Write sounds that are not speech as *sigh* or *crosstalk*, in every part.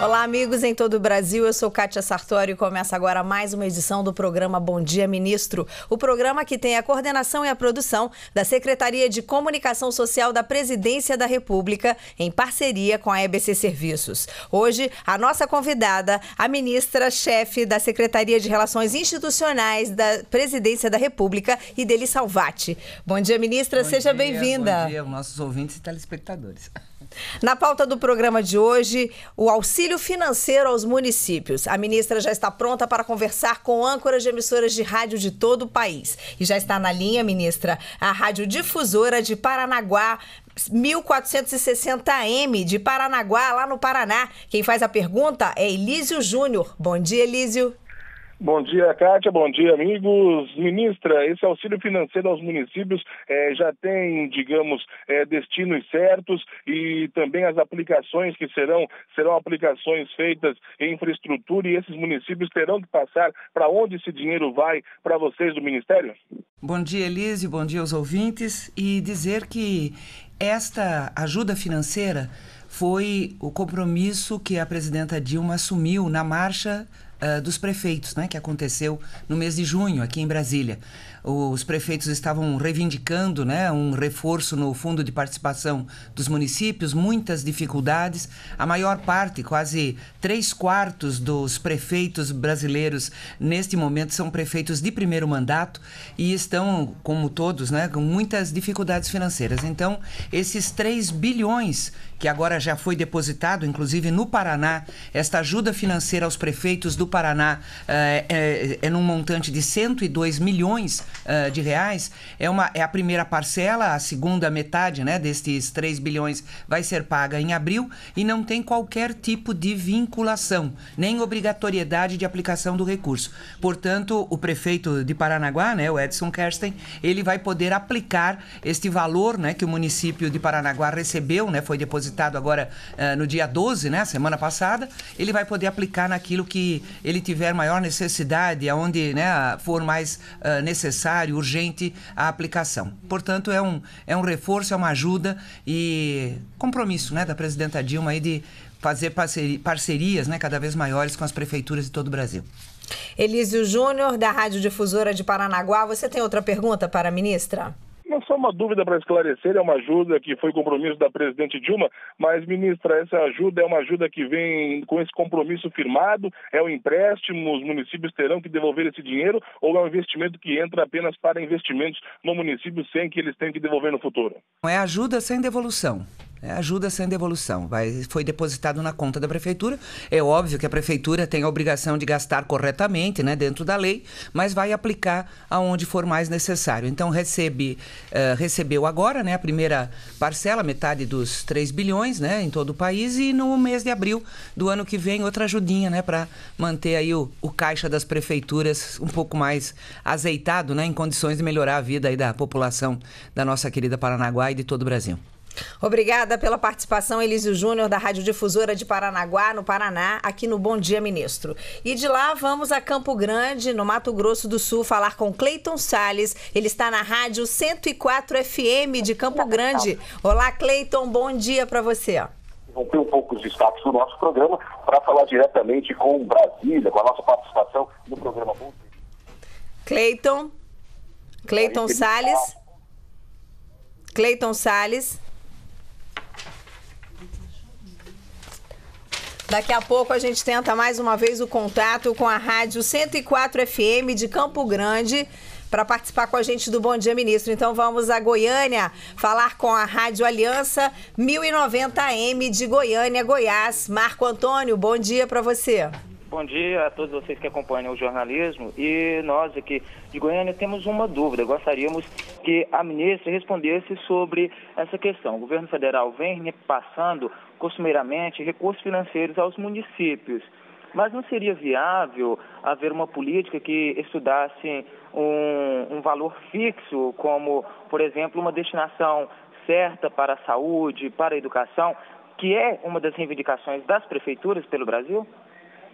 Olá, amigos em todo o Brasil. Eu sou Kátia Sartori e começa agora mais uma edição do programa Bom Dia Ministro. O programa que tem a coordenação e a produção da Secretaria de Comunicação Social da Presidência da República, em parceria com a EBC Serviços. Hoje, a nossa convidada, a ministra-chefe da Secretaria de Relações Institucionais da Presidência da República, Ideli Salvati. Bom dia, ministra. Bom Seja bem-vinda. Bom dia, nossos ouvintes e telespectadores. Na pauta do programa de hoje, o auxílio financeiro aos municípios. A ministra já está pronta para conversar com âncoras de emissoras de rádio de todo o país. E já está na linha, ministra, a radiodifusora de Paranaguá. 1460M de Paranaguá, lá no Paraná. Quem faz a pergunta é Elísio Júnior. Bom dia, Elísio. Bom dia, Kátia. Bom dia, amigos. Ministra, esse auxílio financeiro aos municípios eh, já tem, digamos, eh, destinos certos e também as aplicações que serão, serão aplicações feitas em infraestrutura e esses municípios terão que passar para onde esse dinheiro vai para vocês do Ministério? Bom dia, Elise. Bom dia aos ouvintes. E dizer que esta ajuda financeira foi o compromisso que a presidenta Dilma assumiu na marcha ah, dos prefeitos, né, que aconteceu no mês de junho aqui em Brasília os prefeitos estavam reivindicando né, um reforço no fundo de participação dos municípios, muitas dificuldades. A maior parte, quase três quartos dos prefeitos brasileiros neste momento são prefeitos de primeiro mandato e estão, como todos, né, com muitas dificuldades financeiras. Então, esses 3 bilhões que agora já foi depositado, inclusive no Paraná, esta ajuda financeira aos prefeitos do Paraná é, é, é num montante de 102 milhões uh, de reais, é, uma, é a primeira parcela, a segunda metade né, destes 3 bilhões vai ser paga em abril e não tem qualquer tipo de vinculação, nem obrigatoriedade de aplicação do recurso. Portanto, o prefeito de Paranaguá, né, o Edson Kersten, ele vai poder aplicar este valor né, que o município de Paranaguá recebeu, né, foi depositado agora uh, no dia 12, né, semana passada, ele vai poder aplicar naquilo que ele tiver maior necessidade, aonde né, for mais uh, necessário necessário, urgente a aplicação. Portanto, é um, é um reforço, é uma ajuda e compromisso né, da presidenta Dilma aí de fazer parcerias né, cada vez maiores com as prefeituras de todo o Brasil. Elísio Júnior, da Rádio Difusora de Paranaguá, você tem outra pergunta para a ministra? Não só uma dúvida para esclarecer, é uma ajuda que foi compromisso da presidente Dilma, mas, ministra, essa ajuda é uma ajuda que vem com esse compromisso firmado? É um empréstimo? Os municípios terão que devolver esse dinheiro? Ou é um investimento que entra apenas para investimentos no município sem que eles tenham que devolver no futuro? É ajuda sem devolução. É, ajuda sendo devolução. Vai, foi depositado na conta da prefeitura. É óbvio que a prefeitura tem a obrigação de gastar corretamente, né, dentro da lei, mas vai aplicar aonde for mais necessário. Então recebe, uh, recebeu agora, né, a primeira parcela, metade dos 3 bilhões, né, em todo o país e no mês de abril do ano que vem outra ajudinha, né, para manter aí o, o, caixa das prefeituras um pouco mais azeitado, né, em condições de melhorar a vida aí da população da nossa querida Paranaguá e de todo o Brasil. Obrigada pela participação, Elísio Júnior, da Rádio Difusora de Paranaguá, no Paraná, aqui no Bom Dia Ministro. E de lá vamos a Campo Grande, no Mato Grosso do Sul, falar com Cleiton Sales. Ele está na Rádio 104 FM de Campo Grande. Olá, Cleiton, bom dia para você Rompeu um pouco os destaques do nosso programa para falar diretamente com Brasília, com a nossa participação no programa Bom Cleiton. Cleiton Salles. Cleiton Salles. Daqui a pouco a gente tenta mais uma vez o contato com a Rádio 104 FM de Campo Grande para participar com a gente do Bom Dia Ministro. Então vamos a Goiânia falar com a Rádio Aliança 1090M de Goiânia, Goiás. Marco Antônio, bom dia para você. Bom dia a todos vocês que acompanham o jornalismo. E nós aqui de Goiânia temos uma dúvida. Gostaríamos que a ministra respondesse sobre essa questão. O governo federal vem repassando costumeiramente recursos financeiros aos municípios. Mas não seria viável haver uma política que estudasse um, um valor fixo, como, por exemplo, uma destinação certa para a saúde, para a educação, que é uma das reivindicações das prefeituras pelo Brasil?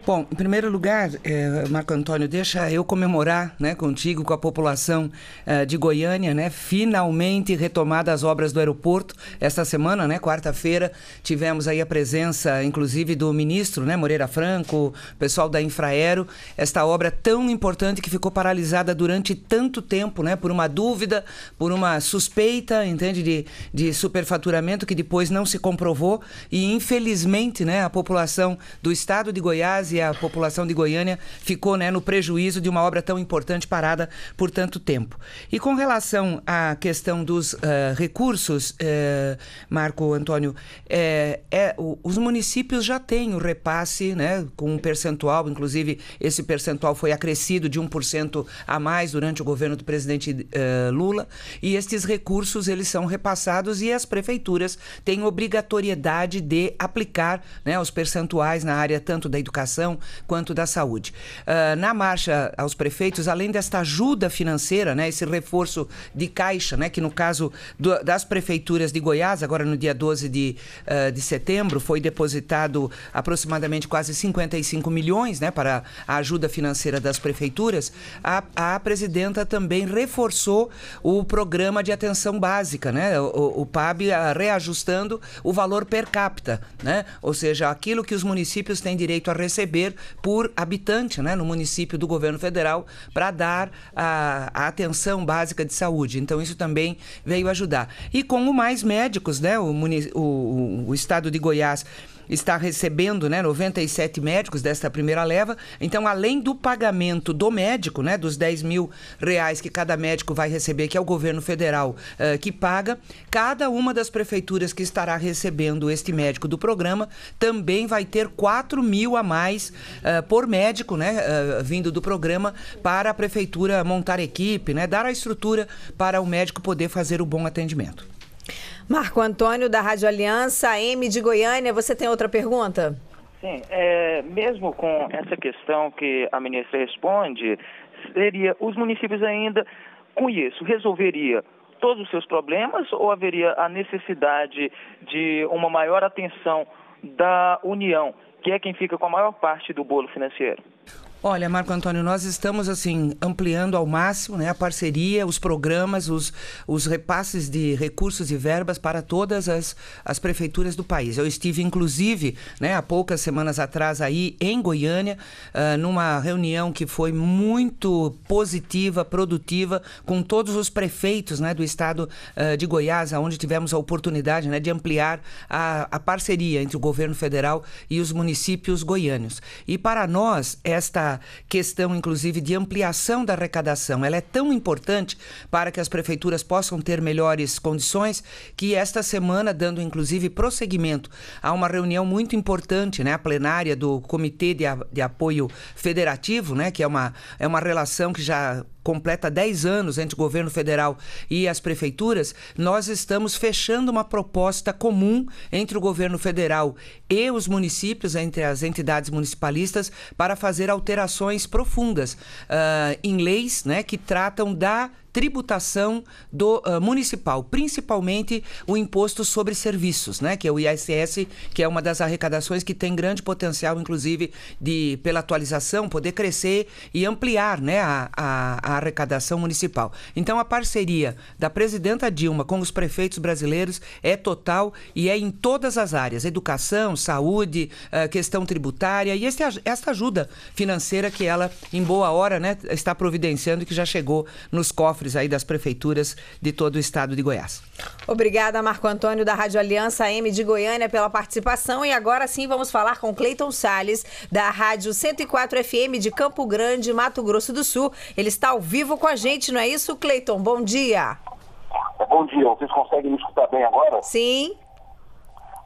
Bom, em primeiro lugar, eh, Marco Antônio, deixa eu comemorar né, contigo, com a população eh, de Goiânia, né, finalmente retomada as obras do aeroporto. Esta semana, né, quarta-feira, tivemos aí a presença, inclusive, do ministro né, Moreira Franco, pessoal da Infraero, esta obra tão importante que ficou paralisada durante tanto tempo, né, por uma dúvida, por uma suspeita, entende, de, de superfaturamento que depois não se comprovou e, infelizmente, né, a população do estado de Goiás e a população de Goiânia ficou né, no prejuízo de uma obra tão importante parada por tanto tempo. E com relação à questão dos uh, recursos, uh, Marco Antônio, eh, é, é, os municípios já têm o repasse né, com um percentual, inclusive esse percentual foi acrescido de 1% a mais durante o governo do presidente uh, Lula, e estes recursos eles são repassados e as prefeituras têm obrigatoriedade de aplicar né, os percentuais na área tanto da educação educação quanto da saúde. Uh, na marcha aos prefeitos, além desta ajuda financeira, né, esse reforço de caixa, né, que no caso do, das prefeituras de Goiás, agora no dia 12 de, uh, de setembro, foi depositado aproximadamente quase 55 milhões né, para a ajuda financeira das prefeituras, a, a presidenta também reforçou o programa de atenção básica, né, o, o PAB reajustando o valor per capita, né, ou seja, aquilo que os municípios têm direito a receber receber por habitante né, no município do governo federal para dar a, a, atenção básica de saúde. Então, isso também veio ajudar. E com o Mais Médicos, né, o, o, o estado de Goiás está recebendo né, 97 médicos desta primeira leva. Então, além do pagamento do médico, né, dos 10 mil reais que cada médico vai receber, que é o governo federal uh, que paga, cada uma das prefeituras que estará recebendo este médico do programa também vai ter 4 mil a mais uh, por médico, né, uh, vindo do programa, para a prefeitura montar equipe, né, dar a estrutura para o médico poder fazer o bom atendimento. Marco Antônio, da Rádio Aliança, AM de Goiânia, você tem outra pergunta? Sim, é, mesmo com essa questão que a ministra responde, seria os municípios ainda, com isso, resolveria todos os seus problemas ou haveria a necessidade de uma maior atenção da União, que é quem fica com a maior parte do bolo financeiro? Olha, Marco Antônio, nós estamos assim ampliando ao máximo né, a parceria, os programas, os, os repasses de recursos e verbas para todas as, as prefeituras do país. Eu estive, inclusive, né, há poucas semanas atrás aí em Goiânia, uh, numa reunião que foi muito positiva, produtiva, com todos os prefeitos né, do estado uh, de Goiás, onde tivemos a oportunidade né, de ampliar a, a parceria entre o governo federal e os municípios goianos. E para nós, esta questão, inclusive, de ampliação da arrecadação. Ela é tão importante para que as prefeituras possam ter melhores condições que esta semana, dando inclusive prosseguimento a uma reunião muito importante, né, a plenária do Comitê de, de Apoio Federativo, né, que é uma, é uma relação que já completa 10 anos entre o governo federal e as prefeituras, nós estamos fechando uma proposta comum entre o governo federal e os municípios, entre as entidades municipalistas, para fazer alterações profundas uh, em leis né, que tratam da tributação do uh, municipal, principalmente o imposto sobre serviços, né, que é o ISS, que é uma das arrecadações que tem grande potencial, inclusive, de pela atualização poder crescer e ampliar, né, a, a, a arrecadação municipal. Então a parceria da presidenta Dilma com os prefeitos brasileiros é total e é em todas as áreas: educação, saúde, uh, questão tributária e esse, esta ajuda financeira que ela, em boa hora, né, está providenciando e que já chegou nos cofres cofres aí das prefeituras de todo o estado de Goiás. Obrigada, Marco Antônio, da Rádio Aliança M de Goiânia, pela participação. E agora sim vamos falar com Cleiton Sales da Rádio 104 FM de Campo Grande, Mato Grosso do Sul. Ele está ao vivo com a gente, não é isso, Cleiton? Bom dia. Bom dia, vocês conseguem me escutar bem agora? Sim.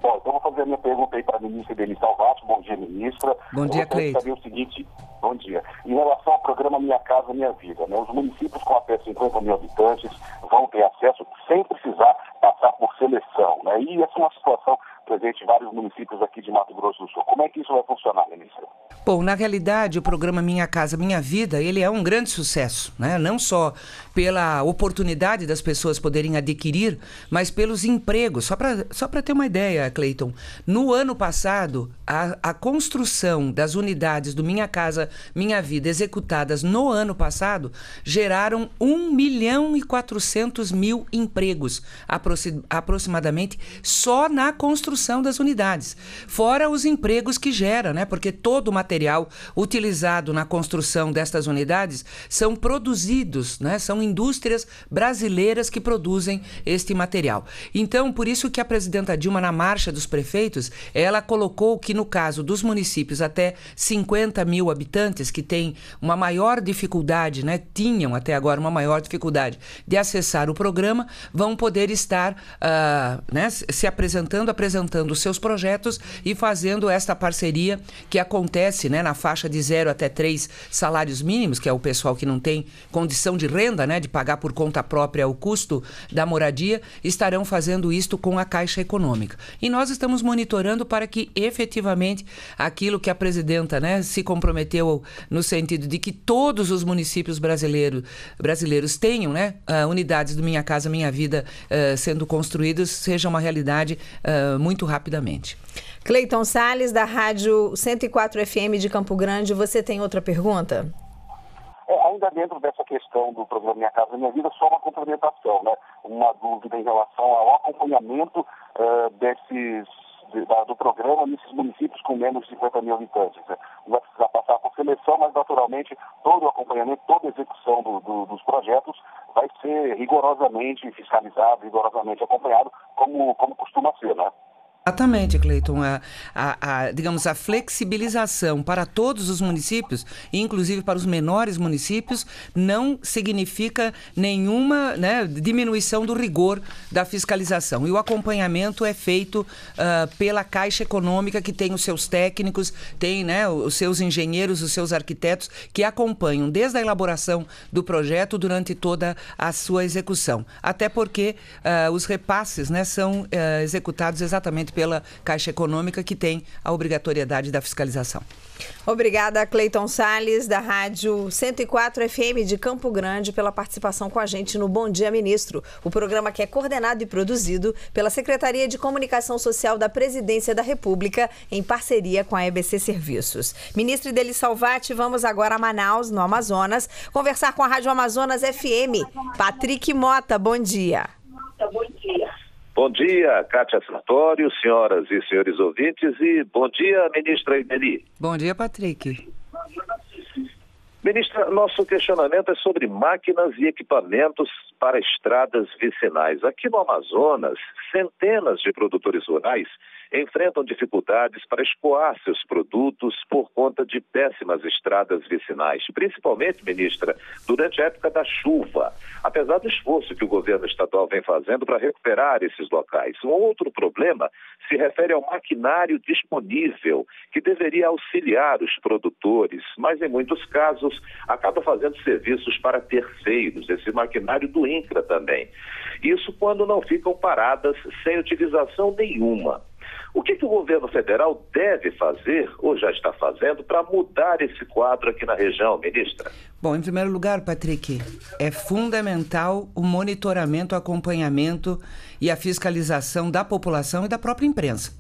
Bom, então vou fazer a minha pergunta aí para a ministra Denise Salvati. Bom dia, ministra. Bom dia, Cleide. saber o seguinte, bom dia. Em relação ao programa Minha Casa Minha Vida, né, os municípios com até 50 mil habitantes vão ter acesso sem precisar passar por seleção. Né, e essa é uma situação presente em vários municípios aqui de Mato Grosso do Sul. Como é que isso vai funcionar, ministra? Bom, na realidade, o programa Minha Casa Minha Vida, ele é um grande sucesso, né? Não só pela oportunidade das pessoas poderem adquirir, mas pelos empregos. Só para só ter uma ideia, Cleiton, no ano passado, a, a construção das unidades do Minha Casa Minha Vida executadas no ano passado geraram 1 milhão e 400 mil empregos, aproximadamente só na construção construção das unidades. Fora os empregos que gera, né? Porque todo o material utilizado na construção destas unidades são produzidos, né? São indústrias brasileiras que produzem este material. Então, por isso que a presidenta Dilma na marcha dos prefeitos, ela colocou que no caso dos municípios até 50 mil habitantes que têm uma maior dificuldade, né? Tinham até agora uma maior dificuldade de acessar o programa, vão poder estar, uh, né? Se apresentando, apresentando apresentando seus projetos e fazendo esta parceria que acontece né, na faixa de zero até três salários mínimos, que é o pessoal que não tem condição de renda, né, de pagar por conta própria o custo da moradia, estarão fazendo isto com a Caixa Econômica. E nós estamos monitorando para que efetivamente aquilo que a presidenta né, se comprometeu no sentido de que todos os municípios brasileiros, brasileiros tenham né, ah, unidades do Minha Casa Minha Vida uh, sendo construídas, seja uma realidade uh, muito muito rapidamente. Cleiton Sales da Rádio 104 FM de Campo Grande, você tem outra pergunta? É, ainda dentro dessa questão do programa Minha Casa Minha Vida, só uma complementação, né? uma dúvida em relação ao acompanhamento uh, desses, de, da, do programa nesses municípios com menos de 50 mil habitantes. Né? Vai precisar passar por seleção, mas naturalmente todo o acompanhamento, toda a execução do, do, dos projetos vai ser rigorosamente fiscalizado, rigorosamente acompanhado, como, como costuma ser. Né? Exatamente, Cleiton. A, a, a, digamos, a flexibilização para todos os municípios, inclusive para os menores municípios, não significa nenhuma né, diminuição do rigor da fiscalização. E o acompanhamento é feito uh, pela Caixa Econômica, que tem os seus técnicos, tem né, os seus engenheiros, os seus arquitetos, que acompanham desde a elaboração do projeto durante toda a sua execução. Até porque uh, os repasses né, são uh, executados exatamente pela Caixa Econômica, que tem a obrigatoriedade da fiscalização. Obrigada, Cleiton Sales, da Rádio 104 FM de Campo Grande, pela participação com a gente no Bom Dia Ministro, o programa que é coordenado e produzido pela Secretaria de Comunicação Social da Presidência da República, em parceria com a EBC Serviços. Ministro Deli Salvati, vamos agora a Manaus, no Amazonas, conversar com a Rádio Amazonas FM. Patrick Mota, bom dia. Bom dia. Bom dia, Cátia Sartório, senhoras e senhores ouvintes, e bom dia, ministra Emeli. Bom dia, Patrick. Ministra, nosso questionamento é sobre máquinas e equipamentos para estradas vicinais. Aqui no Amazonas, centenas de produtores rurais enfrentam dificuldades para escoar seus produtos por conta de péssimas estradas vicinais, principalmente, ministra, durante a época da chuva. Apesar do esforço que o governo estadual vem fazendo para recuperar esses locais, um outro problema se refere ao maquinário disponível, que deveria auxiliar os produtores, mas em muitos casos acaba fazendo serviços para terceiros, esse maquinário do INCRA também. Isso quando não ficam paradas sem utilização nenhuma. O que, que, o governo federal deve fazer, ou já está fazendo, para mudar esse quadro aqui na região, ministra? Bom, em primeiro lugar, Patrick, é fundamental o monitoramento, o acompanhamento e a fiscalização da população e da própria imprensa.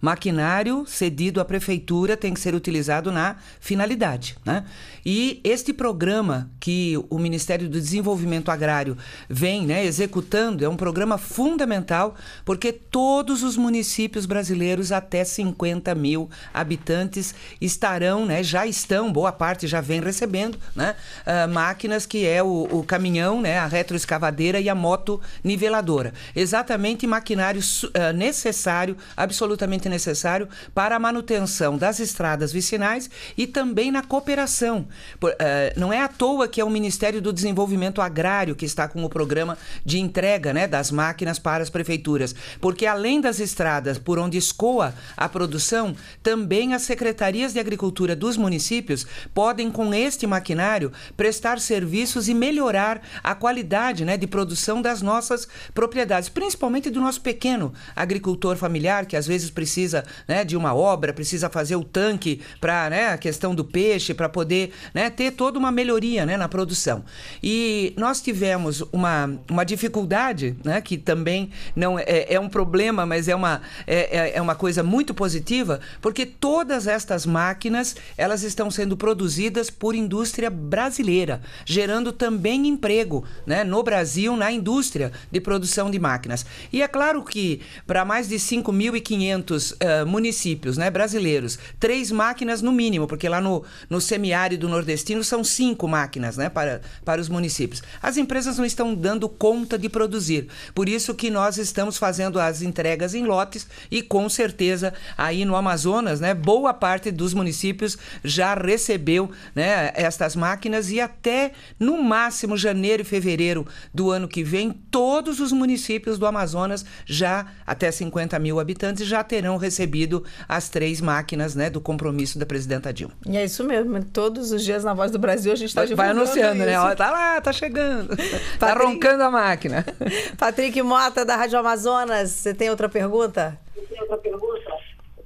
Maquinário cedido à prefeitura tem que ser utilizado na finalidade. Né? E este programa que o Ministério do Desenvolvimento Agrário vem né, executando é um programa fundamental porque todos os municípios brasileiros até 50 mil habitantes estarão, né, já estão, boa parte já vem recebendo né, uh, máquinas que é o, o caminhão, né, a retroescavadeira e a moto niveladora. Exatamente maquinário uh, necessário, absolutamente necessário para a manutenção das estradas vicinais e também na cooperação. Por, uh, não é à toa que é o Ministério do Desenvolvimento Agrário que está com o programa de entrega né, das máquinas para as prefeituras, porque além das estradas por onde escoa a produção, também as secretarias de agricultura dos municípios podem, com este maquinário, prestar serviços e melhorar a qualidade né, de produção das nossas propriedades, principalmente do nosso pequeno agricultor familiar, que às vezes precisa precisa né, de uma obra, precisa fazer o tanque para né, a questão do peixe, para poder né, ter toda uma melhoria né, na produção. E nós tivemos uma, uma dificuldade, né, que também não é, é, é um problema, mas é uma, é, é, é uma coisa muito positiva, porque todas estas máquinas elas estão sendo produzidas por indústria brasileira, gerando também emprego né, no Brasil, na indústria de produção de máquinas. E é claro que para mais de 5.500 muitos uh, eh, municípios né, brasileiros, três máquinas no mínimo, porque lá no, no semiárido nordestino são cinco máquinas né, para, para os municípios. As empresas não estão dando conta de produzir. Por isso que nós estamos fazendo as entregas em lotes e com certeza aí no Amazonas, né, boa parte dos municípios já recebeu né, estas máquinas e até no máximo janeiro e fevereiro do ano que vem, todos os municípios do Amazonas já até 50 mil habitantes já terão tenham recebido as três máquinas né, do compromisso da presidenta Dilma. E é isso mesmo. Todos os dias na Voz do Brasil a gente está divulgando Vai anunciando, isso. né? Ó, tá lá, tá chegando. *laughs* tá Patrick... roncando a máquina. *laughs* Patrick Mota, da Rádio Amazonas, você tem outra pergunta? Eu tenho outra pergunta.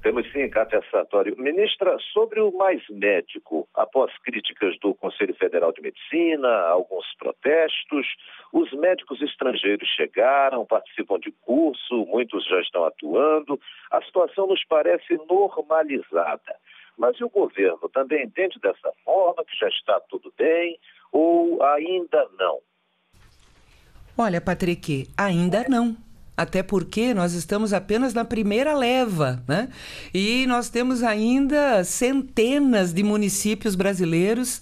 Temos sim, Cátia Sartori. Ministra, sobre o Mais Médico, após críticas do Conselho Federal de Medicina, alguns protestos, os médicos estrangeiros chegaram, participam de curso, muitos já estão atuando. A situação nos parece normalizada. Mas e o governo também entende dessa forma, que já está tudo bem, ou ainda não? Olha, Patrick, ainda não até porque nós estamos apenas na primeira leva, né? E nós temos ainda centenas de municípios brasileiros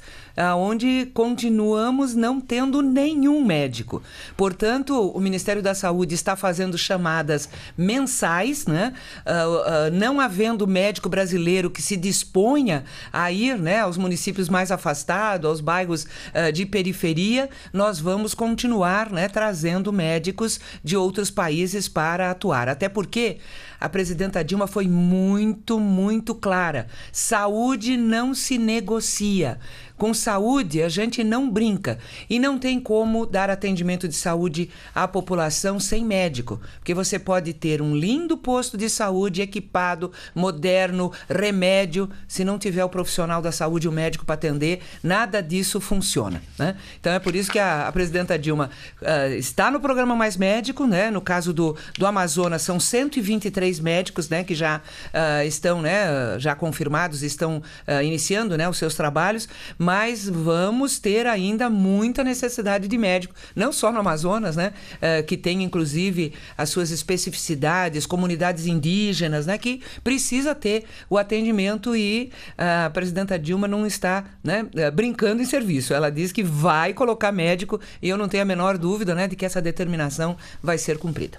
onde continuamos não tendo nenhum médico. Portanto, o Ministério da Saúde está fazendo chamadas mensais, né? Ah, ah, não havendo médico brasileiro que se disponha a ir né, aos municípios mais afastados, aos bairros ah, de periferia, nós vamos continuar né, trazendo médicos de outros países para atuar. Até porque a presidenta Dilma foi muito, muito clara: saúde não se negocia. Com saúde, a gente não brinca. E não tem como dar atendimento de saúde à população sem médico. Porque você pode ter um lindo posto de saúde equipado, moderno, remédio. Se não tiver o profissional da saúde, o médico para atender, nada disso funciona. Né? Então é por isso que a, a presidenta Dilma uh, está no programa Mais Médico, né? No caso do, do Amazonas, são 123 médicos né, que já uh, estão né, já confirmados, estão uh, iniciando né, os seus trabalhos mas vamos ter ainda muita necessidade de médico, não só no Amazonas, né, uh, que tem inclusive as suas especificidades, comunidades indígenas, né, que precisa ter o atendimento e a presidenta Dilma não está, né, é, brincando em serviço. Ela diz que vai colocar médico e eu não tenho a menor dúvida, né, de que essa determinação vai ser cumprida.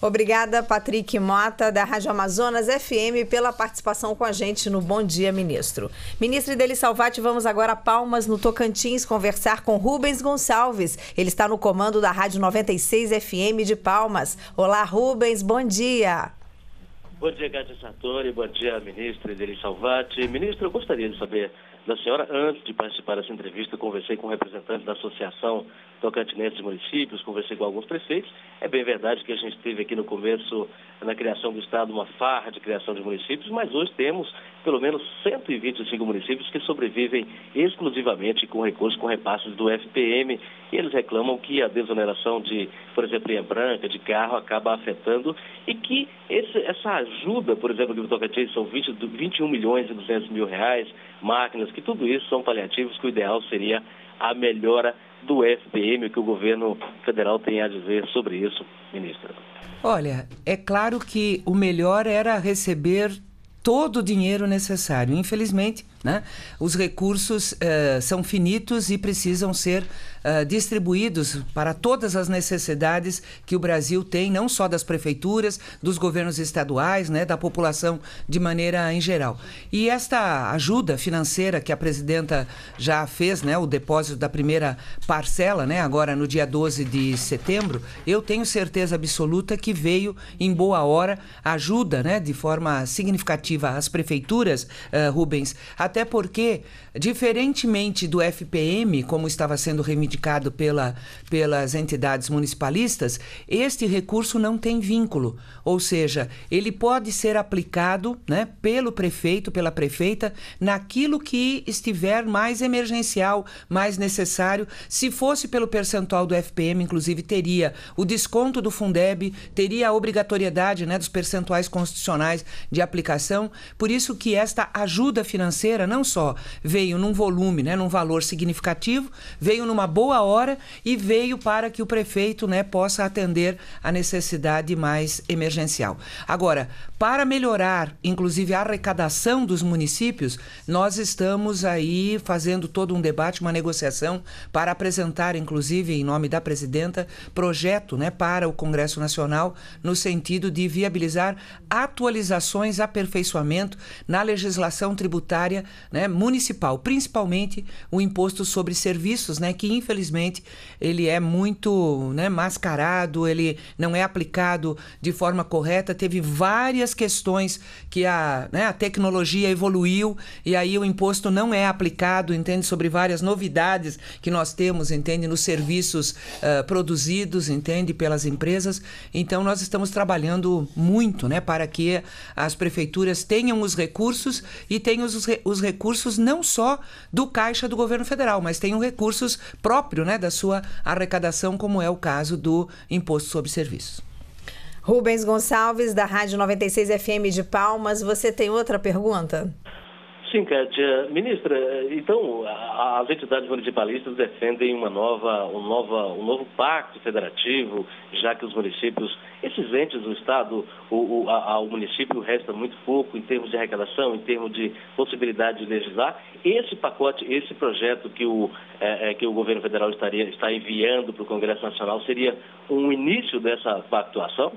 Obrigada, Patrick Mota, da Rádio Amazonas FM, pela participação com a gente no Bom Dia, Ministro. Ministro Ideli Salvati, vamos agora a Palmas, no Tocantins, conversar com Rubens Gonçalves. Ele está no comando da Rádio 96 FM de Palmas. Olá, Rubens, bom dia. Bom dia, Gatti Sartori. Bom dia, ministro Ideli Salvati. Ministro, eu gostaria de saber da senhora, antes de participar dessa entrevista, eu conversei com um representante da Associação tocantinenses e municípios, conversei com alguns prefeitos. É bem verdade que a gente teve aqui no começo, na criação do Estado, uma farra de criação de municípios, mas hoje temos pelo menos 125 municípios que sobrevivem exclusivamente com recursos, com repasses do FPM. E eles reclamam que a desoneração de, por exemplo, linha branca, de carro, acaba afetando e que esse, essa ajuda, por exemplo, que no Tocantins são 20, 21 milhões e 200 mil reais, máquinas, que tudo isso são paliativos, que o ideal seria a melhora do FPM, o que o governo federal tem a dizer sobre isso, ministra. Olha, é claro que o melhor era receber todo o dinheiro necessário. Infelizmente, né? Os recursos eh, são finitos e precisam ser eh, distribuídos para todas as necessidades que o Brasil tem, não só das prefeituras, dos governos estaduais, né, da população de maneira em geral. E esta ajuda financeira que a presidenta já fez, né, o depósito da primeira parcela, né, agora no dia 12 de setembro, eu tenho certeza absoluta que veio em boa hora, ajuda né, de forma significativa às prefeituras, eh, Rubens, a até porque, diferentemente do FPM, como estava sendo reivindicado pela, pelas entidades municipalistas, este recurso não tem vínculo. Ou seja, ele pode ser aplicado né, pelo prefeito, pela prefeita, naquilo que estiver mais emergencial, mais necessário. Se fosse pelo percentual do FPM, inclusive, teria o desconto do Fundeb, teria a obrigatoriedade né, dos percentuais constitucionais de aplicação. Por isso que esta ajuda financeira não só veio num volume, né, num valor significativo, veio numa boa hora e veio para que o prefeito né, possa atender a necessidade mais emergencial. Agora, para melhorar, inclusive, a arrecadação dos municípios, nós estamos aí fazendo todo um debate, uma negociação para apresentar, inclusive, em nome da presidenta, projeto né, para o Congresso Nacional no sentido de viabilizar atualizações, aperfeiçoamento na legislação tributária né, municipal, principalmente o imposto sobre serviços, né, que infelizmente ele é muito né, mascarado, ele não é aplicado de forma correta. Teve várias questões que a, né, a tecnologia evoluiu e aí o imposto não é aplicado, entende? Sobre várias novidades que nós temos, entende? Nos serviços uh, produzidos, entende? Pelas empresas. Então nós estamos trabalhando muito né, para que as prefeituras tenham os recursos e tenham os, os recursos não só do caixa do governo federal, mas tenham recursos próprios né, da sua arrecadação, como é o caso do imposto sobre serviços. Rubens Gonçalves, da Rádio 96 FM de Palmas, você tem outra pergunta? Sim, Kátia. Eh, ministra, eh, então, as entidades municipalistas defendem uma nova, um, nova, um novo pacto federativo, já que os municípios, esses entes do Estado, o, o, ao município resta muito pouco em termos de arrecadação, em termos de possibilidade de legislar. Esse pacote, esse projeto que o, é, que o governo federal estaria, está enviando para o Congresso Nacional seria um início dessa pactuação?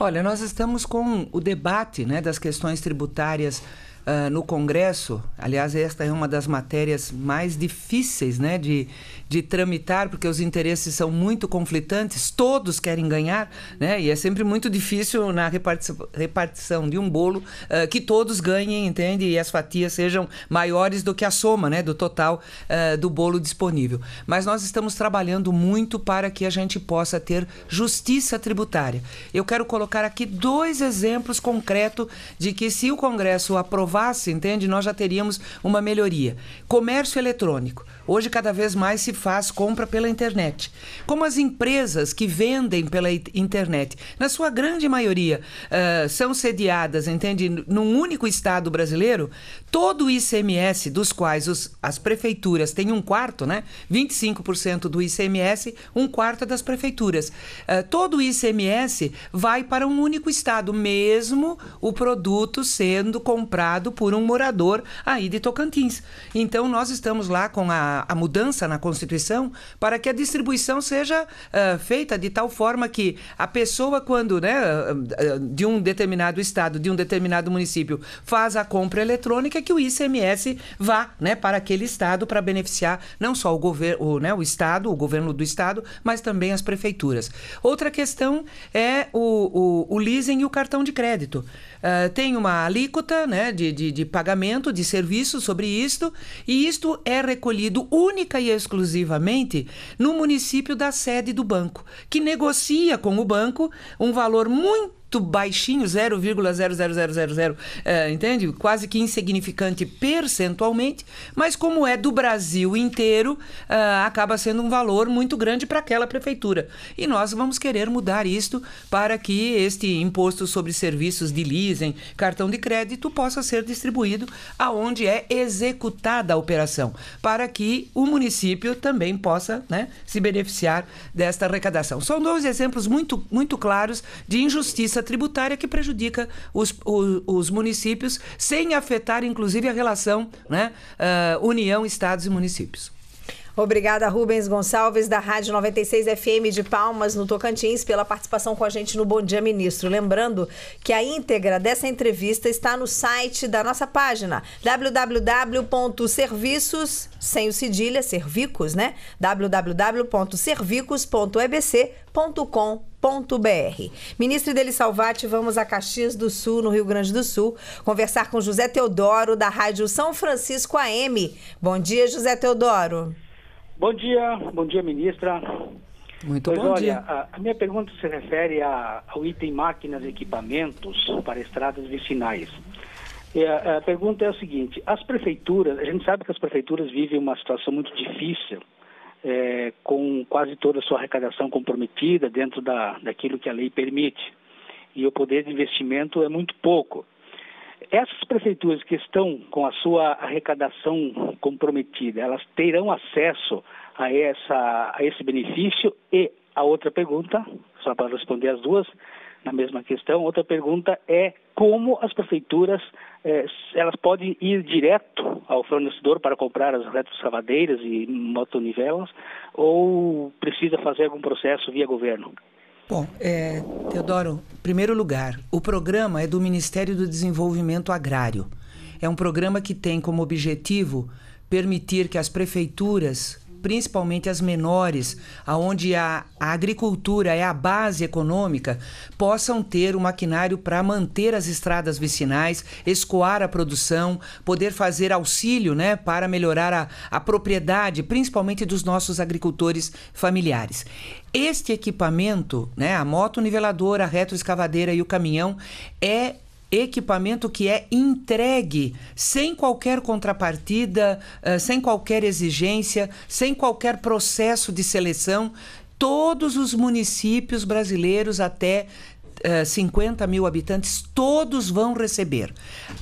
Olha, nós estamos com o debate né, das questões tributárias uh, no Congresso, aliás, esta é uma das matérias mais difíceis né, de, de tramitar, porque os interesses são muito conflitantes, todos querem ganhar, né, e é sempre muito difícil na repartição, repartição de um bolo uh, que todos ganhem, entende? E as fatias sejam maiores do que a soma né, do total uh, do bolo disponível. Mas nós estamos trabalhando muito para que a gente possa ter justiça tributária. Eu quero colocar aqui dois exemplos concretos de que se o Congresso aprovar salvasse, entende? Nós já teríamos uma melhoria. Comércio eletrônico. Hoje, cada vez mais se faz compra pela internet. Como as empresas que vendem pela internet, na sua grande maioria, uh, são sediadas, entende, num único estado brasileiro, todo o ICMS, dos quais os, as prefeituras têm um quarto, né? 25% do ICMS, um quarto é das prefeituras. Uh, todo o ICMS vai para um único estado, mesmo o produto sendo comprado por um morador aí de Tocantins. Então, nós estamos lá com a, a mudança na Constituição para que a distribuição seja uh, feita de tal forma que a pessoa, quando né, ah, ah, de um determinado estado, de um determinado município, faz a compra eletrônica, que o ICMS vá né, para aquele estado para beneficiar não só o governo, né, o estado, o governo do estado, mas também as prefeituras. Outra questão é o, o, o leasing e o cartão de crédito. Ah, tem uma alíquota né, de, de, de, pagamento de serviço sobre isto, e isto é recolhido única e exclusivamente no município da sede do banco, que negocia com o banco um valor muito muito baixinho, 0,00000, é, eh, entende? Quase que insignificante percentualmente, mas como é do Brasil inteiro, é, acaba sendo um valor muito grande para aquela prefeitura. E nós vamos querer mudar isto para que este imposto sobre serviços de leasing, cartão de crédito, possa ser distribuído aonde é executada a operação, para que o município também possa né, se beneficiar desta arrecadação. São dois exemplos muito, muito claros de injustiça cobrança tributária que prejudica os, os, os municípios, sem afetar, inclusive, a relação né, uh, União, Estados e municípios. Obrigada, Rubens Gonçalves, da Rádio 96 FM de Palmas, no Tocantins, pela participação com a gente no Bom Dia Ministro. Lembrando que a íntegra dessa entrevista está no site da nossa página, www.serviços, sem o cedilha, servicos, né? www.servicos.ebc.com.br Ministro Deli Salvati, vamos a Caxias do Sul, no Rio Grande do Sul, conversar com José Teodoro, da Rádio São Francisco AM. Bom dia, José Teodoro. Bom dia, bom dia, ministra. Muito pois bom olha, dia. A, a minha pergunta se refere a, ao item máquinas e equipamentos para estradas vicinais. E a, a pergunta é a seguinte: as prefeituras, a gente sabe que as prefeituras vivem uma situação muito difícil é, com quase toda a sua arrecadação comprometida dentro da, daquilo que a lei permite. E o poder de investimento é muito pouco. Essas prefeituras que estão com a sua arrecadação comprometida, elas terão acesso a, essa, a esse benefício? E a outra pergunta, só para responder as duas na mesma questão, outra pergunta é como as prefeituras eh, elas podem ir direto ao fornecedor para comprar as retroescavadeiras e motonivelas ou precisa fazer algum processo via governo? Bom, é, Teodoro, em primeiro lugar, o programa é do Ministério do Desenvolvimento Agrário. É um programa que tem como objetivo permitir que as prefeituras principalmente as menores, aonde a, a agricultura é a base econômica, possam ter o um maquinário para manter as estradas vicinais, escoar a produção, poder fazer auxílio né, para melhorar a, a propriedade, principalmente dos nossos agricultores familiares. Este equipamento, né, a moto niveladora, a retroescavadeira e o caminhão, é equipamento que é entregue sem qualquer contrapartida, ah, sem qualquer exigência, sem qualquer processo de seleção. Todos os municípios brasileiros até 50 ah, mil habitantes, todos vão receber.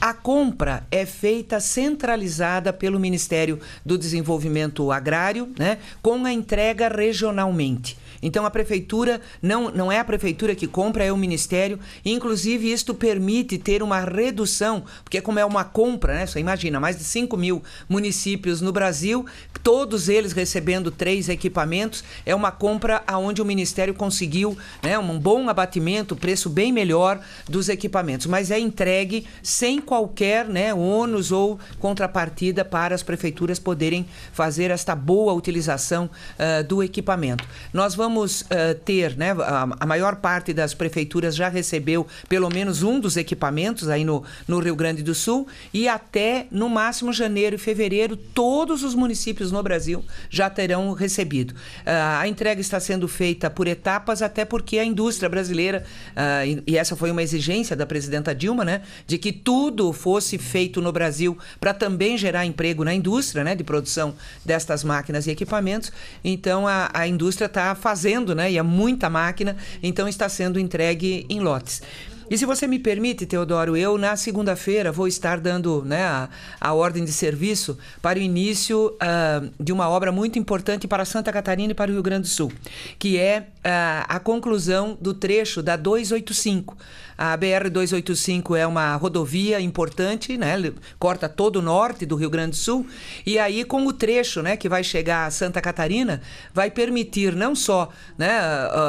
A compra é feita centralizada pelo Ministério do Desenvolvimento Agrário, né, com a entrega regionalmente. Então a prefeitura não, não é a prefeitura que compra, é o ministério. Inclusive, isto permite ter uma redução, porque é como é uma compra, né? Você imagina, mais de 5 mil municípios no Brasil, todos eles recebendo três equipamentos, é uma compra aonde o Ministério conseguiu né, um bom abatimento, preço bem melhor dos equipamentos, mas é entregue sem qualquer né, ônus ou contrapartida para as prefeituras poderem fazer esta boa utilização uh, do equipamento. Nós vamos vamos uh, ter, né? A, a, maior parte das prefeituras já recebeu pelo menos um dos equipamentos aí no, no Rio Grande do Sul e até no máximo janeiro e fevereiro todos os municípios no Brasil já terão recebido. Uh, a entrega está sendo feita por etapas, até porque a indústria brasileira uh, e, e essa foi uma exigência da presidenta Dilma, né? De que tudo fosse feito no Brasil para também gerar emprego na indústria, né? De produção destas máquinas e equipamentos. Então a, a indústria está fazendo fazendo, né? E é muita máquina, então está sendo entregue em lotes. E se você me permite, Teodoro, eu na segunda-feira vou estar dando né, a, a, ordem de serviço para o início uh, de uma obra muito importante para Santa Catarina e para o Rio Grande do Sul, que é uh, a conclusão do trecho da 285 a BR-285 é uma rodovia importante, né? Corta todo o norte do Rio Grande do Sul. E aí, com o trecho né, que vai chegar a Santa Catarina, vai permitir não só né,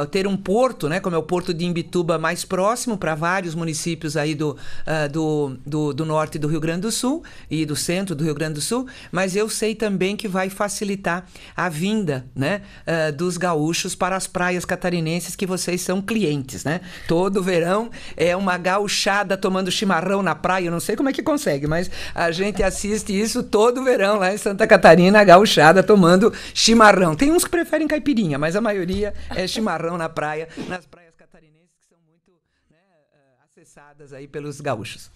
uh, ter um porto, né, como é o porto de Imbituba, mais próximo para vários municípios aí do, uh, do, do, do norte do Rio Grande do Sul e do centro do Rio Grande do Sul, mas eu sei também que vai facilitar a vinda né, uh, dos gaúchos para as praias catarinenses que vocês são clientes, né? Todo verão é uma gauchada tomando chimarrão na praia. Eu não sei como é que consegue, mas a gente assiste isso todo verão lá em Santa Catarina, a gauchada tomando chimarrão. Tem uns que preferem caipirinha, mas a maioria é chimarrão na praia, nas praias catarinenses que são muito né, eh, acessadas aí pelos gaúchos.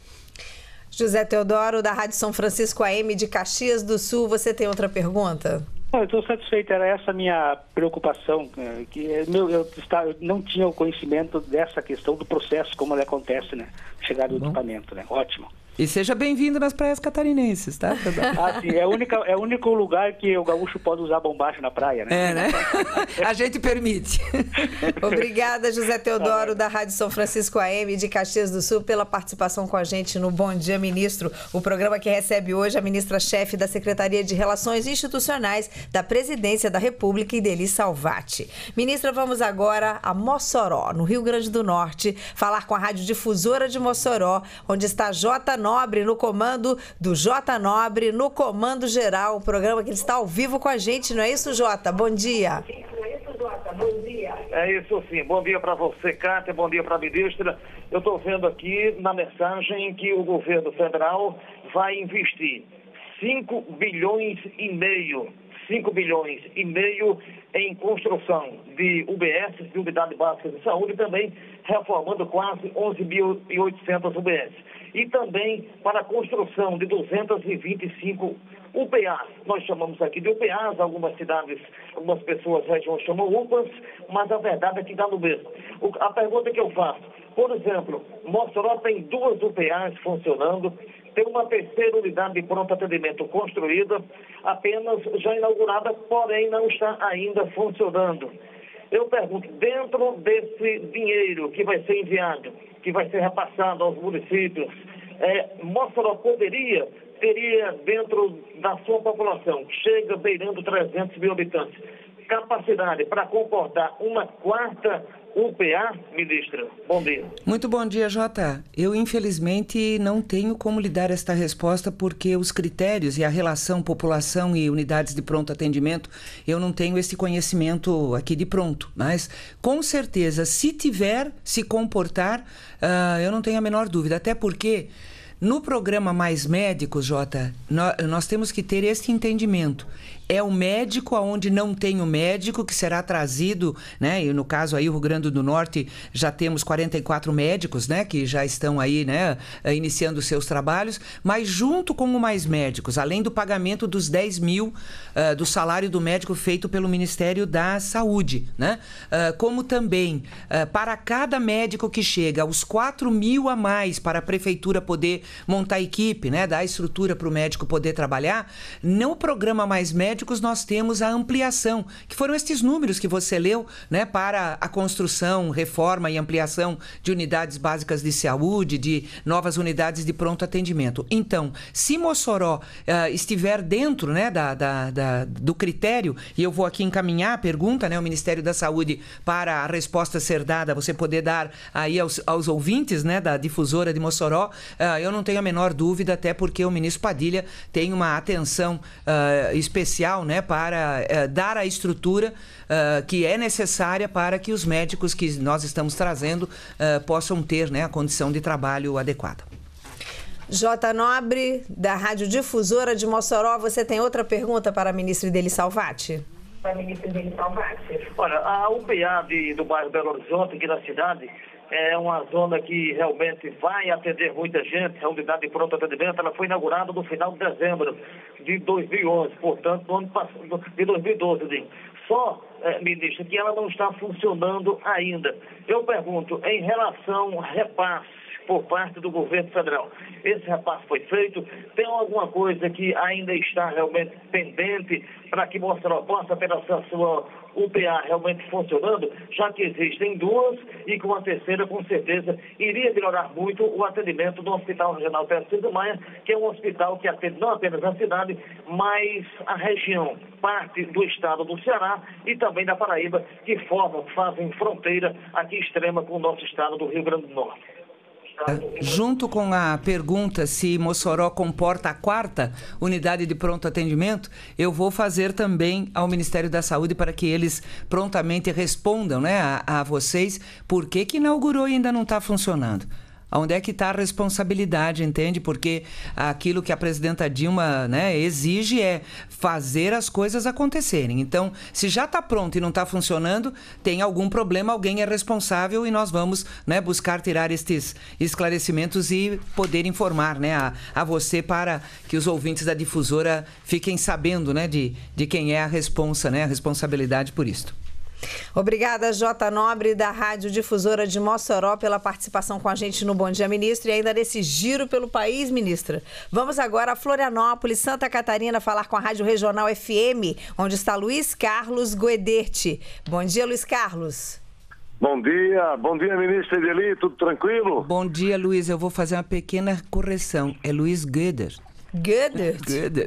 José Teodoro, da Rádio São Francisco AM de Caxias do Sul, você tem outra pergunta? Eu estou satisfeito, era essa a minha preocupação, é, que é, meu, eu, eu não tinha o conhecimento dessa questão do processo, como ele acontece, né? Chegar no equipamento, né? Ótimo. E seja bem-vindo nas praias catarinenses, tá? *laughs* Ah, sim. É, única, é o único lugar que o gaúcho pode usar bombacho na praia, né? É, né? *laughs* A gente permite. *laughs* Obrigada, José Teodoro, tá da Rádio São Francisco AM de Caxias do Sul, pela participação com a gente no Bom Dia Ministro, o programa que recebe hoje a ministra-chefe da Secretaria de Relações Institucionais da Presidência da República, Ideli Salvati. Ministra, vamos agora a Mossoró, no Rio Grande do Norte, falar com a Rádio Difusora de Mossoró, onde está J9 Nobre no comando do J Nobre, no comando geral, o programa que ele está ao vivo com a gente, não é isso, Jota? Bom dia. Bom dia. É isso sim. Bom dia para você, Cátia. Bom dia para a ministra. Eu estou vendo aqui na mensagem que o governo federal vai investir 5 bilhões e meio, 5 bilhões e meio em construção de UBS, de Unidade Básica de Saúde, e também reformando quase 11.800 UBS. E também para a construção de 225 UPAs. Nós chamamos aqui de UPAs, algumas cidades, algumas pessoas, já chamam UPAs, mas a verdade é que dá no mesmo. a pergunta que eu faço, por exemplo, Mossoró tem duas UPAs funcionando, tem uma terceira unidade de pronto atendimento construída, apenas já inaugurada, porém não está ainda funcionando. Eu pergunto, dentro desse dinheiro que vai ser enviado, que vai ser repassado aos municípios, é, Mossoró poderia, teria dentro da sua população, que chega beirando 300 mil habitantes, capacidade para comportar uma quarta UPA, ministra? Bom dia. Muito bom dia, Jota. Eu, infelizmente, não tenho como lhe dar esta resposta porque os critérios e a relação população e unidades de pronto atendimento, eu não tenho esse conhecimento aqui de pronto. Mas, com certeza, se tiver, se comportar, uh, eu não tenho a menor dúvida. Até porque. No programa Mais Médicos, Jota, nós, temos que ter este entendimento é o médico aonde não tem o médico que será trazido, né? E no caso aí o Rio Grande do Norte já temos 44 médicos, né, que já estão aí, né, eh, iniciando seus trabalhos, mas junto com o mais médicos, além do pagamento dos 10 mil uh, do salário do médico feito pelo Ministério da Saúde, né? Uh, como também uh, para cada médico que chega, os 4 mil a mais para a prefeitura poder montar equipe, né, dar estrutura para o médico poder trabalhar, no programa mais médicos médicos nós temos a ampliação, que foram estes números que você leu, né, para a construção, reforma e ampliação de unidades básicas de saúde, de novas unidades de pronto atendimento. Então, se Mossoró uh, estiver dentro, né, da, da, da, do critério, e eu vou aqui encaminhar a pergunta, né, o Ministério da Saúde para a resposta ser dada, você poder dar aí aos, aos ouvintes, né, da difusora de Mossoró, uh, eu não tenho a menor dúvida, até porque o ministro Padilha tem uma atenção uh, especial material, né, para eh, dar a estrutura uh, que é necessária para que os médicos que nós estamos trazendo uh, possam ter né, a condição de trabalho adequada. J. Nobre, da Rádio Difusora de Mossoró, você tem outra pergunta para a ministra Deli Salvati? Para a ministra Deli Salvati. Olha, a UPA de, do bairro Belo Horizonte, aqui na cidade, é uma zona que realmente vai atender muita gente. É A unidade de pronto atendimento ela foi inaugurada no final de dezembro de 2011, portanto, no ano passado, de 2012. Digo. Só, é, ministro, que ela não está funcionando ainda. Eu pergunto, em relação ao repasse, por parte do governo federal. Esse repasse foi feito, tem alguma coisa que ainda está realmente pendente para que Mossoró possa ter a sua UPA realmente funcionando, já que existem duas e com a terceira, com certeza, iria melhorar muito o atendimento do Hospital Regional Pedro Maia, que é um hospital que atende não apenas a cidade, mas a região, parte do estado do Ceará e também da Paraíba, que formam, fazem fronteira aqui extrema com o nosso estado do Rio Grande do Norte junto com a pergunta se Mossoró comporta a quarta unidade de pronto atendimento, eu vou fazer também ao Ministério da Saúde para que eles prontamente respondam né, a, a vocês por que, que inaugurou e ainda não está funcionando. Onde é que está a responsabilidade, entende? Porque aquilo que a presidenta Dilma né, exige é fazer as coisas acontecerem. Então, se já está pronto e não está funcionando, tem algum problema, alguém é responsável e nós vamos né, buscar tirar estes esclarecimentos e poder informar né, a, a você para que os ouvintes da difusora fiquem sabendo né, de, de quem é a responsa, né, a responsabilidade por isto. Obrigada, J. Nobre, da Rádio Difusora de Mossoró, pela participação com a gente no Bom Dia Ministro e ainda nesse giro pelo país, ministra. Vamos agora a Florianópolis, Santa Catarina, falar com a Rádio Regional FM, onde está Luiz Carlos Guederte. Bom dia, Luiz Carlos. Bom dia, bom dia, ministra Edeli, tudo tranquilo? Bom dia, Luiz. Eu vou fazer uma pequena correção. É Luiz Gueder. Gueder.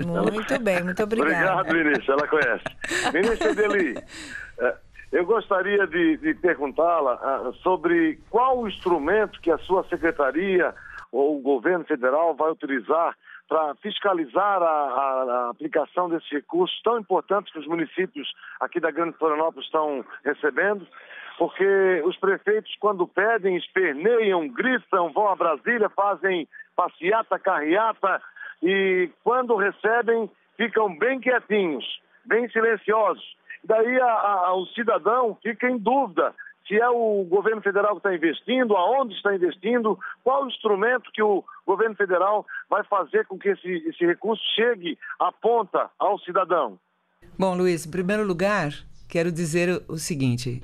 Muito bem, muito obrigada. Obrigado, ministra. Ela conhece. Ministra Edeli, *laughs* Eu gostaria de, de perguntá-la uh, sobre qual instrumento que a sua secretaria ou o governo federal vai utilizar para fiscalizar a, a, a, aplicação desse recurso tão importante que os municípios aqui da Grande Florianópolis estão recebendo, porque os prefeitos, quando pedem, esperneiam, gritam, vão a Brasília, fazem passeata, carreata, e quando recebem, ficam bem quietinhos, bem silenciosos daí a, a, o cidadão fica em dúvida se é o governo federal que está investindo, aonde está investindo, qual o instrumento que o governo federal vai fazer com que esse, esse recurso chegue à ponta ao cidadão. Bom, Luiz, em primeiro lugar, quero dizer o seguinte: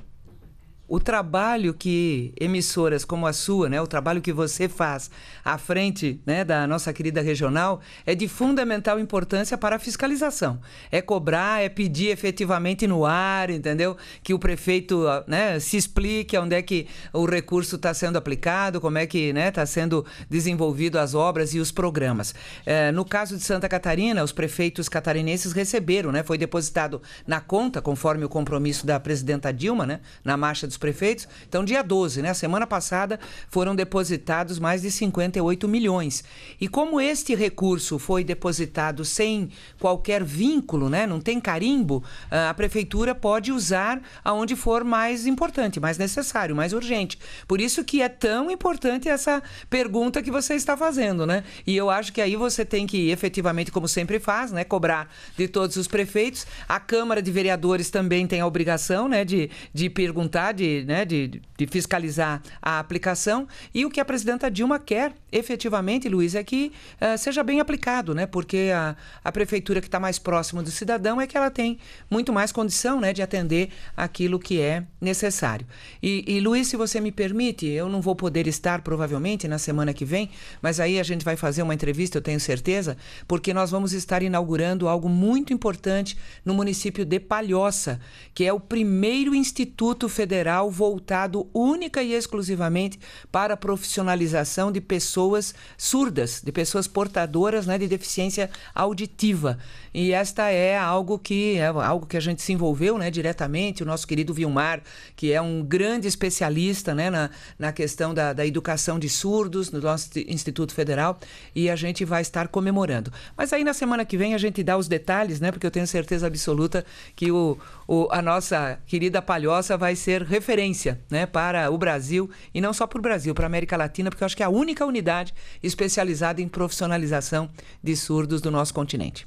o trabalho que emissoras como a sua, né, o trabalho que você faz à frente né, da nossa querida regional, é de fundamental importância para a fiscalização. É cobrar, é pedir efetivamente no ar, entendeu? Que o prefeito ah, né, se explique onde é que o recurso está sendo aplicado, como é que está né, tá sendo desenvolvido as obras e os programas. É, no caso de Santa Catarina, os prefeitos catarinenses receberam, né, foi depositado na conta, conforme o compromisso da presidenta Dilma, né, na marcha dos prefeitos. Então, dia 12, né? Semana passada foram depositados mais de 58 milhões. E como este recurso foi depositado sem qualquer vínculo, né? Não tem carimbo, ah, a prefeitura pode usar aonde for mais importante, mais necessário, mais urgente. Por isso que é tão importante essa pergunta que você está fazendo, né? E eu acho que aí você tem que efetivamente, como sempre faz, né, cobrar de todos os prefeitos. A Câmara de Vereadores também tem a obrigação, né, de, de perguntar, de de, né, de, de fiscalizar a aplicação. E o que a presidenta Dilma quer, efetivamente, Luiz, é que uh, seja bem aplicado, né? Porque a, a prefeitura que está mais próxima do cidadão é que ela tem muito mais condição né, de atender aquilo que é necessário. E, e, Luiz, se você me permite, eu não vou poder estar provavelmente na semana que vem, mas aí a gente vai fazer uma entrevista, eu tenho certeza, porque nós vamos estar inaugurando algo muito importante no município de Palhoça, que é o primeiro Instituto Federal federal voltado única e exclusivamente para a profissionalização de pessoas surdas, de pessoas portadoras né, de deficiência auditiva. E esta é algo que é algo que a gente se envolveu né, diretamente, o nosso querido Vilmar, que é um grande especialista né, na, na questão da, da educação de surdos no nosso Instituto Federal, e a gente vai estar comemorando. Mas aí na semana que vem a gente dá os detalhes, né? Porque eu tenho certeza absoluta que o, o, a nossa querida palhoça vai ser referência né, para o Brasil, e não só para o Brasil, para a América Latina, porque eu acho que é a única unidade especializada em profissionalização de surdos do nosso continente.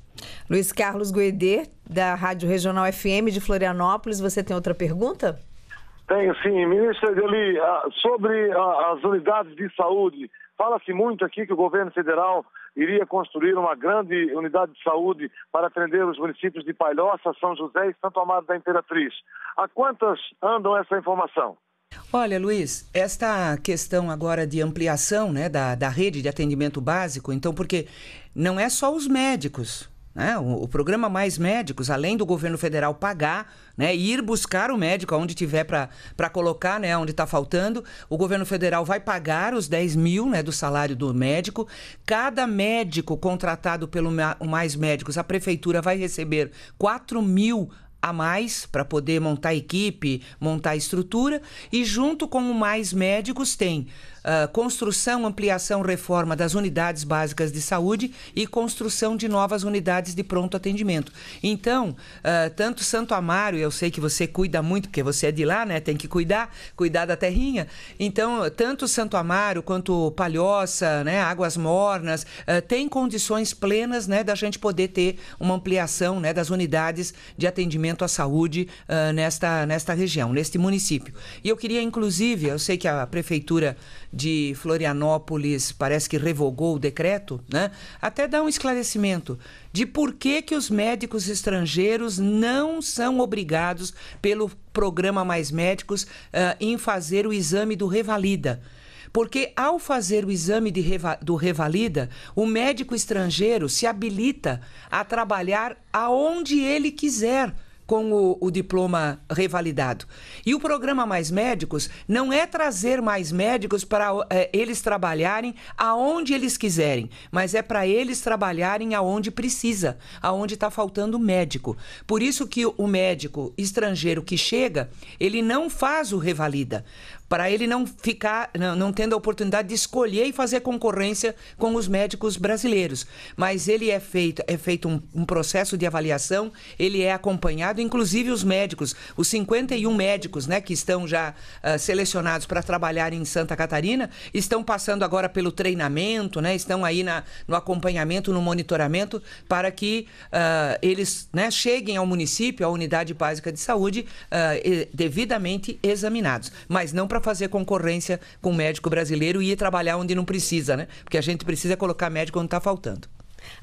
Luiz Carlos Guedê, da Rádio Regional FM de Florianópolis, você tem outra pergunta? Tenho sim, ministra Deli, ah, sobre ah, as unidades de saúde, fala-se muito aqui que o governo federal iria construir uma grande unidade de saúde para atender os municípios de Palhoça, São José e Santo Amaro da Imperatriz. A quantas andam essa informação? Olha, Luiz, esta questão agora de ampliação né, da, da rede de atendimento básico, então, porque não é só os médicos né? O, o, programa Mais Médicos, além do governo federal pagar, né, ir buscar o médico onde tiver para colocar, né, onde está faltando, o governo federal vai pagar os 10 mil né, do salário do médico. Cada médico contratado pelo Mais Médicos, a prefeitura vai receber 4 mil a mais para poder montar equipe, montar estrutura. E junto com o Mais Médicos tem uh, construção, ampliação, reforma das unidades básicas de saúde e construção de novas unidades de pronto atendimento. Então, uh, tanto Santo Amaro, eu sei que você cuida muito, porque você é de lá, né? Tem que cuidar, cuidar da terrinha. Então, tanto Santo Amaro quanto Palhoça, né? Águas Mornas, uh, tem condições plenas, né? Da gente poder ter uma ampliação, né? Das unidades de atendimento à saúde uh, nesta, nesta região, neste município. E eu queria, inclusive, eu sei que a prefeitura de Florianópolis parece que revogou o decreto, né? Até dá um esclarecimento de por que, que os médicos estrangeiros não são obrigados pelo programa Mais Médicos uh, em fazer o exame do revalida porque ao fazer o exame reva do revalida, o médico estrangeiro se habilita a trabalhar aonde ele quiser com o, o diploma revalidado. E o programa Mais Médicos não é trazer mais médicos para é, eles trabalharem aonde eles quiserem, mas é para eles trabalharem aonde precisa, aonde está faltando médico. Por isso que o médico estrangeiro que chega, ele não faz o revalida para ele não ficar, não, não tendo a oportunidade de escolher e fazer concorrência com os médicos brasileiros. Mas ele é feito, é feito um, um processo de avaliação, ele é acompanhado, inclusive os médicos, os 51 médicos né, que estão já uh, selecionados para trabalhar em Santa Catarina, estão passando agora pelo treinamento, né, estão aí na, no acompanhamento, no monitoramento, para que uh, eles né, cheguem ao município, à unidade básica de saúde, uh, devidamente examinados. Mas não para fazer concorrência com o médico brasileiro e ir trabalhar onde não precisa, né? Porque a gente precisa colocar médico onde está faltando.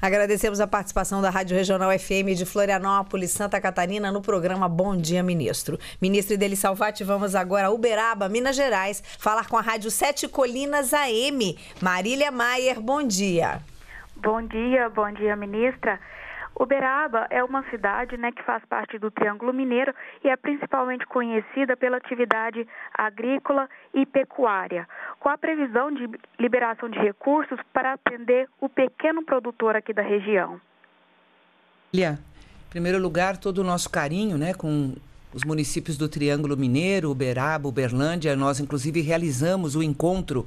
Agradecemos a participação da Rádio Regional FM de Florianópolis, Santa Catarina, no programa Bom Dia Ministro. Ministro Ideli Salvati, vamos agora a Uberaba, Minas Gerais, falar com a Rádio Sete Colinas AM. Marília Maier, bom dia. Bom dia, bom dia, ministra. Uberaba é uma cidade né, que faz parte do Triângulo Mineiro e é principalmente conhecida pela atividade agrícola e pecuária, com a previsão de liberação de recursos para atender o pequeno produtor aqui da região. Lia, em primeiro lugar, todo o nosso carinho né, com os municípios do Triângulo Mineiro, Uberaba, Uberlândia. Nós, inclusive, realizamos o encontro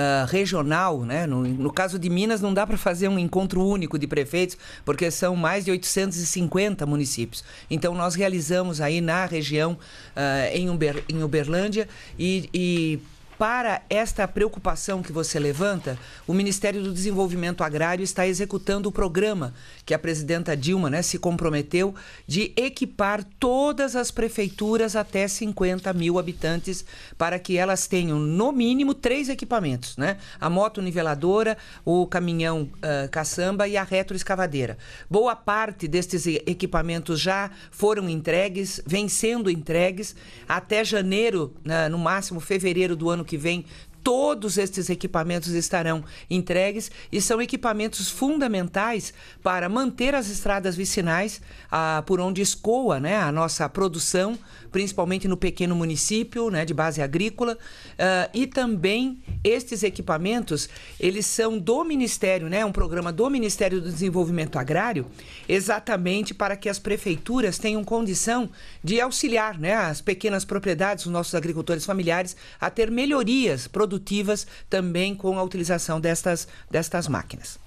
ah, regional, né? No, no, caso de Minas, não dá para fazer um encontro único de prefeitos, porque são mais de 850 municípios. Então, nós realizamos aí na região, uh, em, Uber, em Uberlândia, e, e para esta preocupação que você levanta, o Ministério do Desenvolvimento Agrário está executando o programa que a presidenta Dilma né, se comprometeu de equipar todas as prefeituras até 50 mil habitantes para que elas tenham, no mínimo, três equipamentos: né? a moto niveladora, o caminhão uh, caçamba e a retroescavadeira. Boa parte destes equipamentos já foram entregues, vem sendo entregues até janeiro, né, no máximo fevereiro do ano que vem todos estes equipamentos estarão entregues e são equipamentos fundamentais para manter as estradas vicinais ah, por onde escoa né, a nossa produção, principalmente no pequeno município né, de base agrícola. Ah, e também estes equipamentos, eles são do Ministério, né, um programa do Ministério do Desenvolvimento Agrário, exatamente para que as prefeituras tenham condição de auxiliar né, as pequenas propriedades, os nossos agricultores familiares, a ter melhorias produtivas produtivas também com a utilização destas, destas máquinas.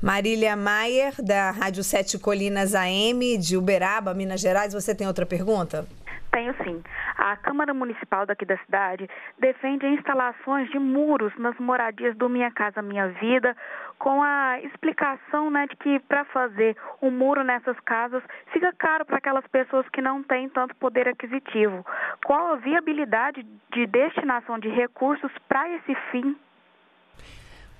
Marília Maier, da Rádio Sete Colinas AM, de Uberaba, Minas Gerais, você tem outra pergunta? Tenho sim. A Câmara Municipal daqui da cidade defende instalações de muros nas moradias do Minha Casa Minha Vida, com a explicação né, de que para fazer um muro nessas casas fica caro para aquelas pessoas que não têm tanto poder aquisitivo. Qual a viabilidade de destinação de recursos para esse fim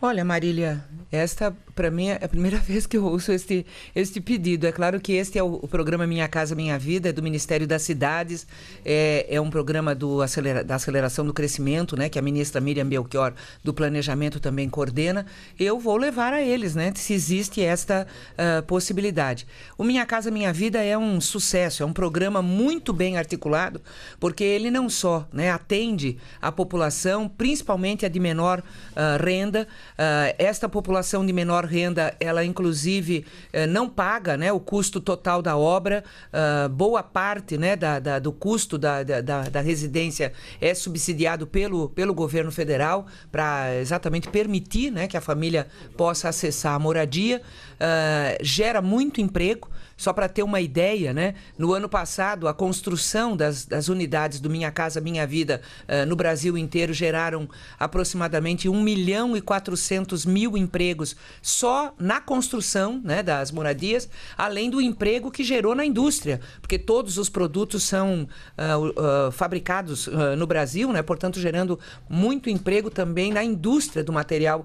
Olha, Marília, esta para mim é a primeira *laughs* vez que eu ouço este, este pedido. É claro que este é o, o programa Minha Casa Minha Vida, é do Ministério das Cidades, é, é um programa do acelera, da aceleração do crescimento, né, que a ministra Miriam Belchior do Planejamento também coordena. Eu vou levar a eles, né, se existe esta uh, possibilidade. O Minha Casa Minha Vida é um sucesso, é um programa muito bem articulado, porque ele não só né, atende a população, principalmente a de menor uh, renda, ah, esta população de menor renda, ela inclusive eh, não paga né, o custo total da obra, ah, boa parte né, da, da, do custo da, da, da, residência é subsidiado pelo, pelo governo federal para exatamente permitir né, que a família possa acessar a moradia uh, gera muito emprego. Só para ter uma ideia, né? no ano passado, a construção das, das unidades do Minha Casa Minha Vida uh, no Brasil inteiro geraram aproximadamente 1 milhão e 400 mil empregos só na construção né, das moradias, além do emprego que gerou na indústria, porque todos os produtos são uh, uh, fabricados no Brasil, né? portanto, gerando muito emprego também na indústria do material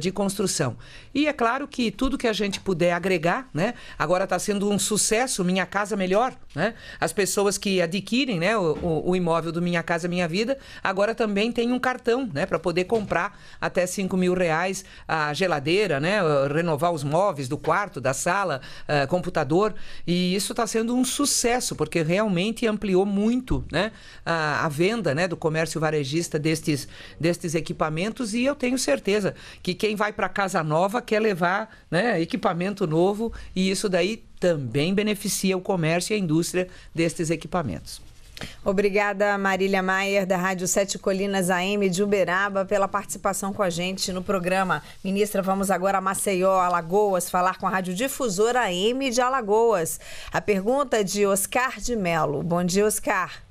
de construção. E é claro que tudo que a gente gente puder agregar, né? Agora está sendo um sucesso, Minha Casa Melhor, né? As pessoas que adquirem, né, o, o, imóvel do Minha Casa Minha Vida, agora também tem um cartão, né, para poder comprar até 5 mil reais a geladeira, né? Renovar os móveis do quarto, da sala, uh, computador. E isso está sendo um sucesso, porque realmente ampliou muito, né? A, a venda, né, do comércio varejista destes, destes equipamentos. E eu tenho certeza que quem vai para Casa Nova quer levar, né, equipamentos equipamento novo e isso daí também beneficia o comércio e a indústria destes equipamentos. Obrigada, Marília Maier, da Rádio Sete Colinas AM de Uberaba, pela participação com a gente no programa. Ministra, vamos agora a Maceió, Alagoas, falar com a Rádio Difusora AM de Alagoas. A pergunta é de Oscar de Melo. Bom dia, Oscar.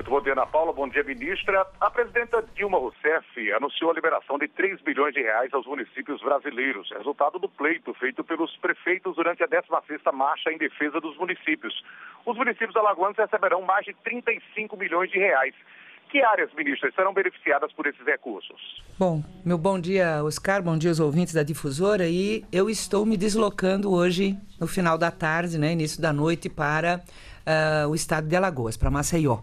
Muito bom dia, Ana Paula. Bom dia, ministra. A presidenta Dilma Rousseff anunciou a liberação de 3 bilhões de reais aos municípios brasileiros, resultado do pleito feito pelos prefeitos durante a 16ª Marcha em Defesa dos Municípios. Os municípios alagoanos receberão mais de 35 milhões de reais. Que áreas, ministra, serão beneficiadas por esses recursos? Bom, meu bom dia, Oscar, bom dia aos ouvintes da difusora. E eu estou me deslocando hoje, no final da tarde, né, início da noite, para uh, o estado de Alagoas, para Maceió.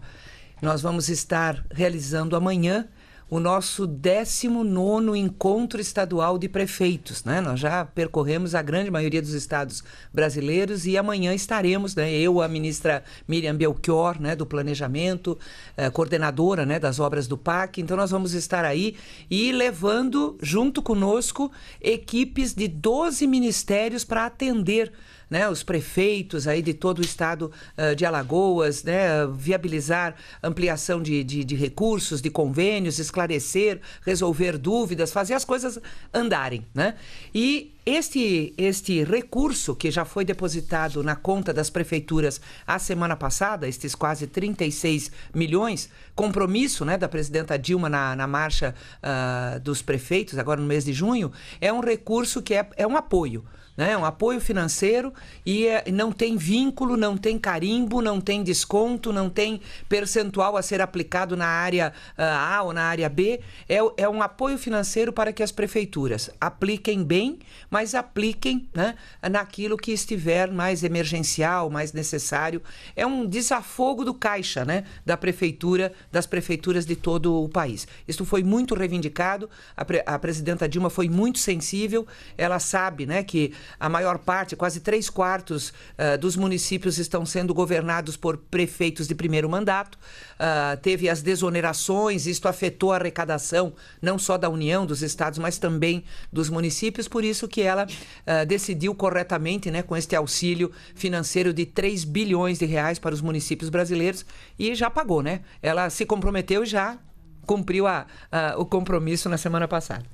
Nós vamos estar realizando amanhã o nosso 19 encontro estadual de prefeitos. Né? Nós já percorremos a grande maioria dos estados brasileiros e amanhã estaremos, né? eu, a ministra Miriam Belchior, né? do Planejamento, eh, coordenadora né? das obras do PAC. Então, nós vamos estar aí e levando junto conosco equipes de 12 ministérios para atender né, os prefeitos aí de todo o estado uh, de Alagoas, né, viabilizar ampliação de, de, de recursos, de convênios, esclarecer, resolver dúvidas, fazer as coisas andarem, né? E este, este recurso que já foi depositado na conta das prefeituras a semana passada, estes quase 36 milhões, compromisso né, da presidenta Dilma na, na marcha uh, dos prefeitos, agora no mês de junho, é um recurso que é, é um apoio né? Um apoio financeiro e é, não tem vínculo, não tem carimbo, não tem desconto, não tem percentual a ser aplicado na área uh, A ou na área B. É, é um apoio financeiro para que as prefeituras apliquem bem, mas apliquem né, naquilo que estiver mais emergencial, mais necessário. É um desafogo do caixa, né? Da prefeitura, das prefeituras de todo o país. Isso foi muito reivindicado. A, pre a presidenta Dilma foi muito sensível. Ela sabe, né, que a maior parte, quase três quartos uh, dos municípios estão sendo governados por prefeitos de primeiro mandato. Uh, teve as desonerações, isto afetou a arrecadação não só da União, dos estados, mas também dos municípios. Por isso que ela uh, decidiu corretamente, né, com este auxílio financeiro de 3 bilhões de reais para os municípios brasileiros e já pagou, né? Ela se comprometeu e já cumpriu a, a, o compromisso na semana passada.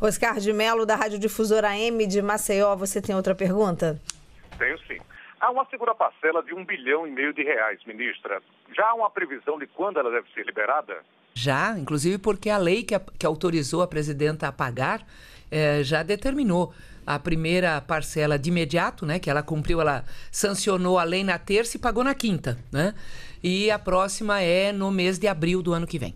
Oscar de Mello da Rádio Difusora M de Maceió, você tem outra pergunta? Tenho sim. Há uma segunda parcela de um bilhão e meio de reais, ministra. Já há uma previsão de quando ela deve ser liberada? Já, inclusive porque a lei que, a, que autorizou a presidenta a pagar é, já determinou a primeira parcela de imediato, né? Que ela cumpriu, ela sancionou a lei na terça e pagou na quinta, né? E a próxima é no mês de abril do ano que vem.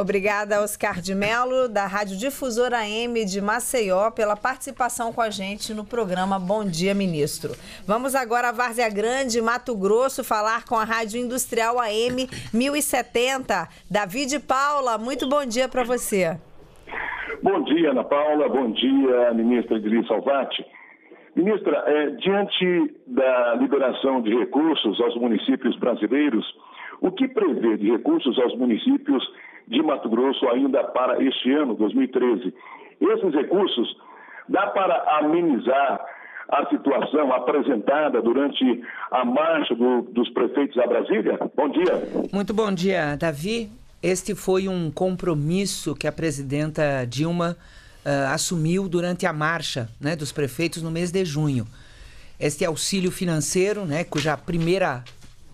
Obrigada, Oscar de Mello da Rádio Difusora M de Maceió, pela participação com a gente no programa Bom Dia, Ministro. Vamos agora a Várzea Grande, Mato Grosso, falar com a Rádio Industrial AM 1070. Davi de Paula, muito bom dia para você. Bom dia, Ana Paula. Bom dia, ministra Edri Salvati. Ministra, é, diante da liberação de recursos aos municípios brasileiros, o que prevê de recursos aos municípios de Mato Grosso ainda para este ano, 2013. Esses recursos dá para amenizar a situação apresentada durante a marcha do, dos prefeitos à Brasília? Bom dia. Muito bom dia, Davi. Este foi um compromisso que a presidenta Dilma uh, assumiu durante a marcha né, dos prefeitos no mês de junho. Este auxílio financeiro, né, cuja primeira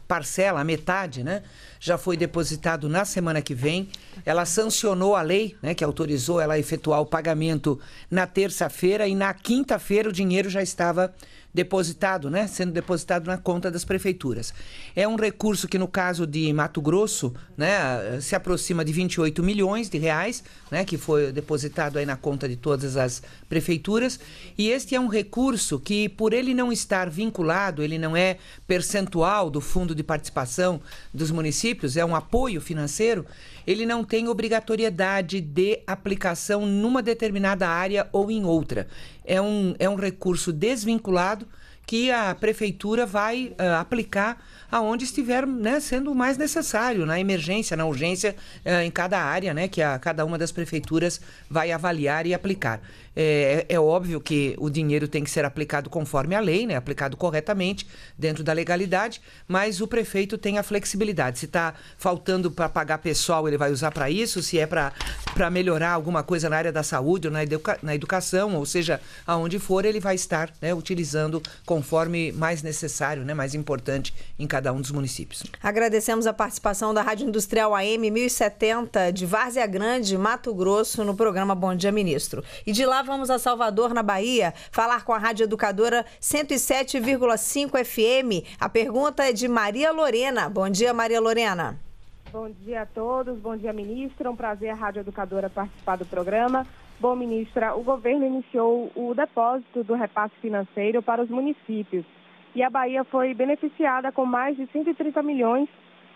parcela, a metade, né, já foi depositado na semana que vem ela sancionou a lei, né, que autorizou ela a efetuar o pagamento na terça-feira e na quinta-feira o dinheiro já estava depositado, né, sendo depositado na conta das prefeituras. É um recurso que no caso de Mato Grosso, né, se aproxima de 28 milhões de reais, né, que foi depositado aí na conta de todas as prefeituras, e este é um recurso que por ele não estar vinculado, ele não é percentual do fundo de participação dos municípios, é um apoio financeiro ele não tem obrigatoriedade de aplicação numa determinada área ou em outra. É um, é um recurso desvinculado que a prefeitura vai uh, aplicar aonde estiver né, sendo mais necessário, na emergência, na urgência, uh, em cada área né, que a, cada uma das prefeituras vai avaliar e aplicar. É, é óbvio que o dinheiro tem que ser aplicado conforme a lei, né? aplicado corretamente, dentro da legalidade, mas o prefeito tem a flexibilidade. Se está faltando para pagar pessoal, ele vai usar para isso, se é para melhorar alguma coisa na área da saúde ou na, educa na educação, ou seja, aonde for, ele vai estar né, utilizando conforme mais necessário, né, mais importante em cada um dos municípios. Agradecemos a participação da Rádio Industrial AM 1070 de Várzea Grande, Mato Grosso, no programa Bom Dia Ministro. E de lá vamos a Salvador, na Bahia, falar com a Rádio Educadora 107,5 FM. A pergunta é de Maria Lorena. Bom dia, Maria Lorena. Bom dia a todos, bom dia, ministra. Um prazer a Rádio Educadora participar do programa. Bom, ministra, o governo iniciou o depósito do repasse financeiro para os municípios e a Bahia foi beneficiada com mais de 130 milhões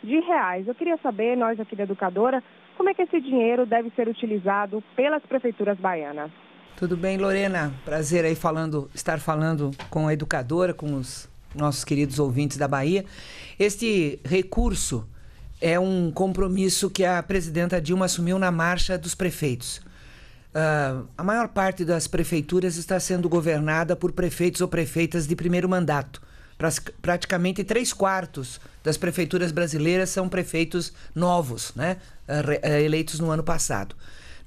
de reais. Eu queria saber, nós aqui da Educadora, como é que esse dinheiro deve ser utilizado pelas prefeituras baianas. Tudo bem, Lorena? Prazer aí falando, estar falando com a educadora, com os nossos queridos ouvintes da Bahia. Este recurso é um compromisso que a presidenta Dilma assumiu na marcha dos prefeitos. Uh, a maior parte das prefeituras está sendo governada por prefeitos ou prefeitas de primeiro mandato. Praticamente três quartos das prefeituras brasileiras são prefeitos novos, né? Ah, ah, eleitos no ano passado.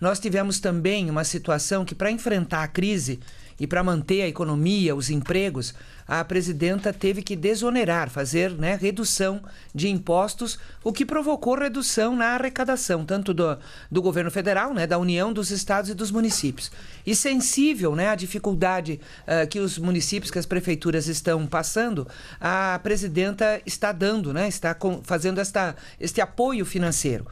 Nós tivemos também uma situação que, para enfrentar a crise e para manter a economia, os empregos, a presidenta teve que desonerar, fazer né, redução de impostos, o que provocou redução na arrecadação, tanto do, do governo federal, né, da União, dos estados e dos municípios. E sensível né, à dificuldade uh, que os municípios, que as prefeituras estão passando, a presidenta está dando, né, está com, fazendo esta, este apoio financeiro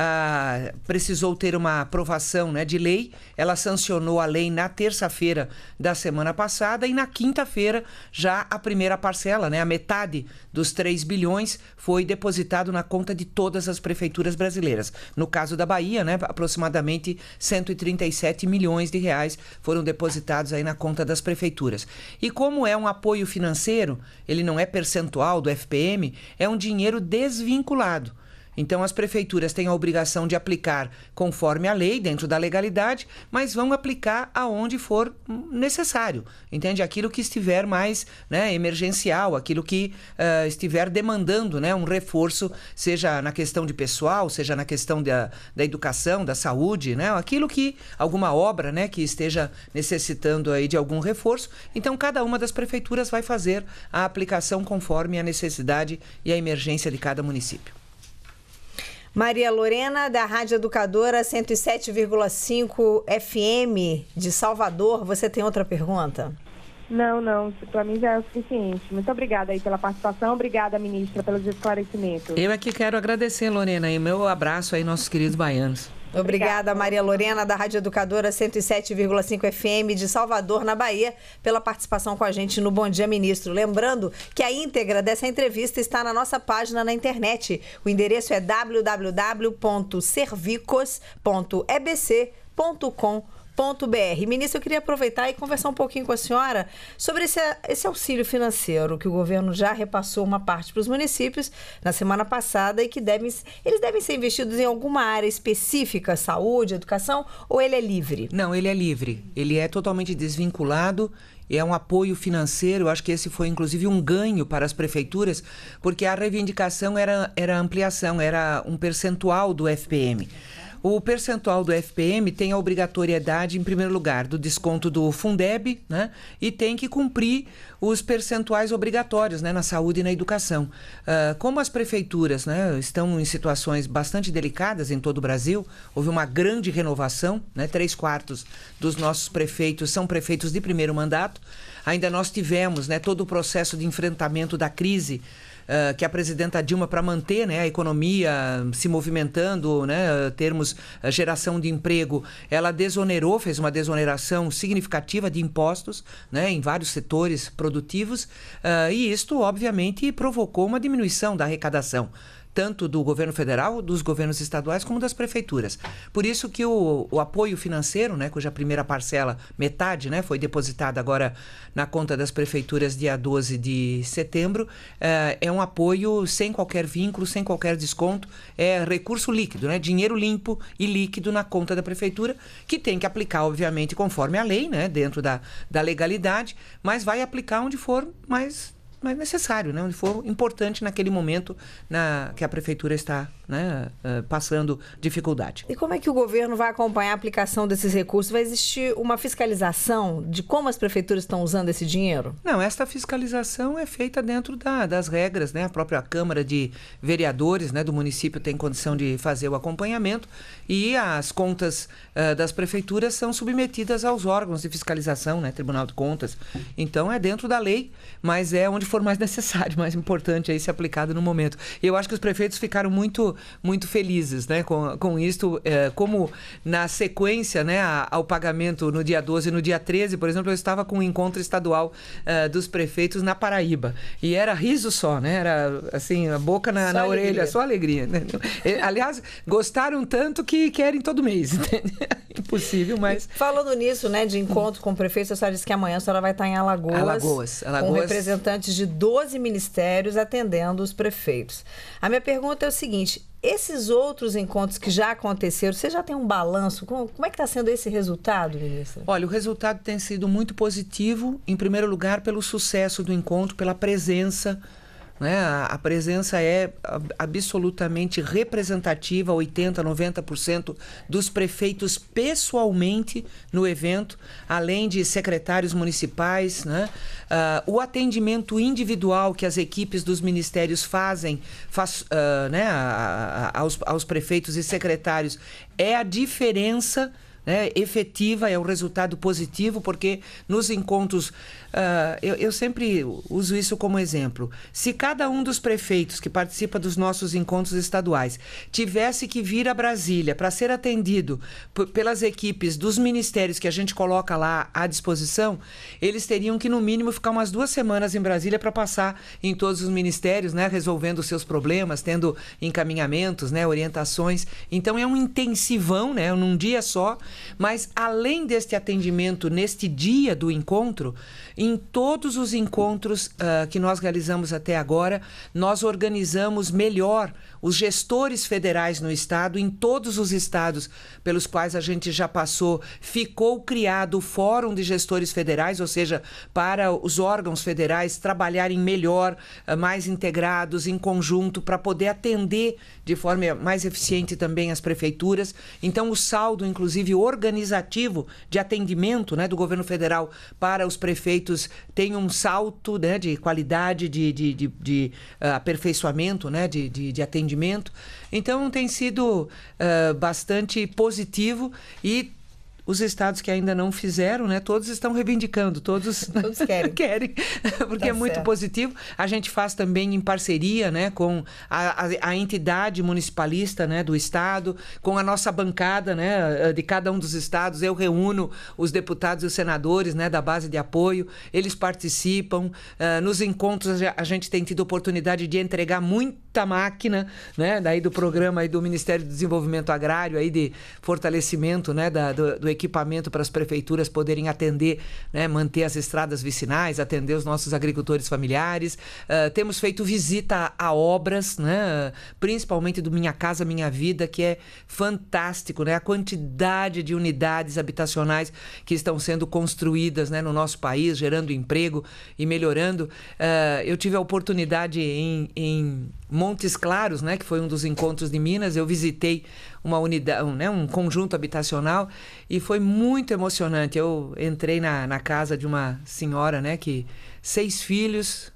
ah, precisou ter uma aprovação né, de lei. Ela sancionou a lei na terça-feira da semana passada e na quinta-feira já a primeira parcela, né, a metade dos 3 bilhões, foi depositado na conta de todas as prefeituras brasileiras. No caso da Bahia, né, aproximadamente 137 milhões de reais foram depositados aí na conta das prefeituras. E como é um apoio financeiro, ele não é percentual do FPM, é um dinheiro desvinculado. Então, as prefeituras têm a obrigação de aplicar conforme a lei, dentro da legalidade, mas vão aplicar aonde for necessário, entende? Aquilo que estiver mais né, emergencial, aquilo que uh, estiver demandando né, um reforço, seja na questão de pessoal, seja na questão da, da educação, da saúde, né? Aquilo que, alguma obra né, que esteja necessitando aí de algum reforço. Então, cada uma das prefeituras vai fazer a aplicação conforme a necessidade e a emergência de cada município. Maria Lorena, da Rádio Educadora 107,5 FM de Salvador. Você tem outra pergunta? Não, não. Para mim já é o suficiente. Muito obrigada aí pela participação. Obrigada, ministra, pelos esclarecimentos. Eu é que quero agradecer, Lorena, e meu abraço aí, nossos queridos baianos. Obrigada, Maria Lorena, da Rádio Educadora 107,5 FM de Salvador, na Bahia, pela participação com a gente no Bom Dia Ministro. Lembrando que a íntegra dessa entrevista está na nossa página na internet. O endereço é www.servicos.ebc.com.br www.auxílio.br. Ministra, eu queria aproveitar e conversar um pouquinho com a senhora sobre esse, esse auxílio financeiro que o governo já repassou uma parte para os municípios na semana passada e que devem, eles devem ser investidos em alguma área específica, saúde, educação, ou ele é livre? Não, ele é livre. Ele é totalmente desvinculado é um apoio financeiro. acho que esse foi inclusive um ganho para as prefeituras, porque a reivindicação era, era ampliação, era um percentual do FPM. O percentual do FPM tem a obrigatoriedade, em primeiro lugar, do desconto do Fundeb, né? E tem que cumprir os percentuais obrigatórios, né? Na saúde e na educação. Uh, como as prefeituras, né? Estão em situações bastante delicadas em todo o Brasil, houve uma grande renovação, né? Três quartos dos nossos prefeitos são prefeitos de primeiro mandato. Ainda nós tivemos, né? Todo o processo de enfrentamento da crise que a presidenta Dilma, para manter né, a economia se movimentando, né, termos geração de emprego, ela desonerou, fez uma desoneração significativa de impostos né, em vários setores produtivos, uh, e isto, obviamente, provocou uma diminuição da arrecadação tanto do governo federal, dos governos estaduais, como das prefeituras. Por isso que o, o apoio financeiro, né, cuja primeira parcela, metade, né, foi depositada agora na conta das prefeituras dia 12 de setembro, é, é um apoio sem qualquer vínculo, sem qualquer desconto, é recurso líquido, né, dinheiro limpo e líquido na conta da prefeitura, que tem que aplicar, obviamente, conforme a lei, né, dentro da, da legalidade, mas vai aplicar onde for mais mas necessário, né? onde for importante naquele momento na que a prefeitura está né, eh, passando dificuldade. E como é que o governo vai acompanhar a aplicação desses recursos? Vai existir uma fiscalização de como as prefeituras estão usando esse dinheiro? Não, esta fiscalização é feita dentro da, das regras, né? A própria Câmara de Vereadores né, do município tem condição de fazer o acompanhamento e as contas uh, das prefeituras são submetidas aos órgãos de fiscalização, né? Tribunal de Contas. Então é dentro da lei, mas é onde for mais *laughs* necessário, mais importante aí ser aplicado no momento. Eu acho que os prefeitos ficaram muito muito felizes né, com, com isto. É, como na sequência né, ao pagamento no dia 12 e no dia 13, por exemplo, eu estava com um encontro estadual é, dos prefeitos na Paraíba. E era riso só, né? Era assim, a boca na, na orelha, só alegria. Né? Aliás, gostaram tanto que querem todo mês. *laughs* Impossível, mas. Falando nisso, né, de encontro com o prefeito, a senhora disse que amanhã a senhora vai estar em Alagoas. Alagoas. Alagoas. Com representantes de 12 ministérios atendendo os prefeitos. A minha pergunta é o seguinte: esses outros encontros que já aconteceram, você já tem um balanço? Como, como é que está sendo esse resultado, ministra? Olha, o resultado tem sido muito positivo, em primeiro lugar, pelo sucesso do encontro, pela presença né? A, presença é absolutamente representativa, 80%, 90% dos prefeitos pessoalmente no evento, além de secretários municipais. Né? Uh, o atendimento individual que as equipes dos ministérios fazem faz, uh, né, a, a, aos, aos prefeitos e secretários é a diferença. Né, efetiva, é um resultado positivo, porque nos encontros ah, eu, eu sempre uso isso como exemplo. Se cada um dos prefeitos que participa dos nossos encontros estaduais tivesse que vir a Brasília para ser atendido pelas equipes dos ministérios que a gente coloca lá à disposição, eles teriam que, no mínimo, ficar umas duas semanas em Brasília para passar em todos os ministérios, né, resolvendo seus problemas, tendo encaminhamentos, né, orientações. Então é um intensivão, né, num dia só. Mas além deste atendimento neste dia do encontro, em todos os encontros uh, que nós realizamos até agora, nós organizamos melhor os gestores federais no estado, em todos os estados pelos quais a gente já passou, ficou criado o Fórum de Gestores Federais, ou seja, para os órgãos federais trabalharem melhor, eh, mais integrados, em conjunto, para poder atender de forma mais eficiente também as prefeituras. Então, o saldo, inclusive organizativo, de atendimento né, do governo federal para os prefeitos tem um salto né, de qualidade, de, de, de, de eh, aperfeiçoamento, né, de, de, de atendimento atendimento. Então tem sido uh, bastante positivo e os estados que ainda não fizeram, né? Todos estão reivindicando, todos, *laughs* todos querem. *laughs* querem, porque tá é muito certo. positivo. A gente faz também em parceria, né, com a, a, a, entidade municipalista, né, do estado, com a nossa bancada, né, de cada um dos estados. Eu reúno os deputados e os senadores, né, da base de apoio. Eles participam. Uh, nos encontros a gente tem tido oportunidade de entregar muita máquina, né, daí do programa aí do Ministério do Desenvolvimento Agrário aí de fortalecimento, né, da, do, do equipamento para as prefeituras poderem atender, né, manter as estradas vicinais, atender os nossos agricultores familiares. Uh, temos feito visita a obras, né, principalmente do Minha Casa Minha Vida, que é fantástico, né, a quantidade de unidades habitacionais que estão sendo construídas né, no nosso país, gerando emprego e melhorando. Uh, eu tive a oportunidade em, em Montes Claros, né, que foi um dos encontros de Minas, eu visitei uma unidade, um, né, um conjunto habitacional e foi muito emocionante. Eu entrei na, na casa de uma senhora, né, que seis filhos,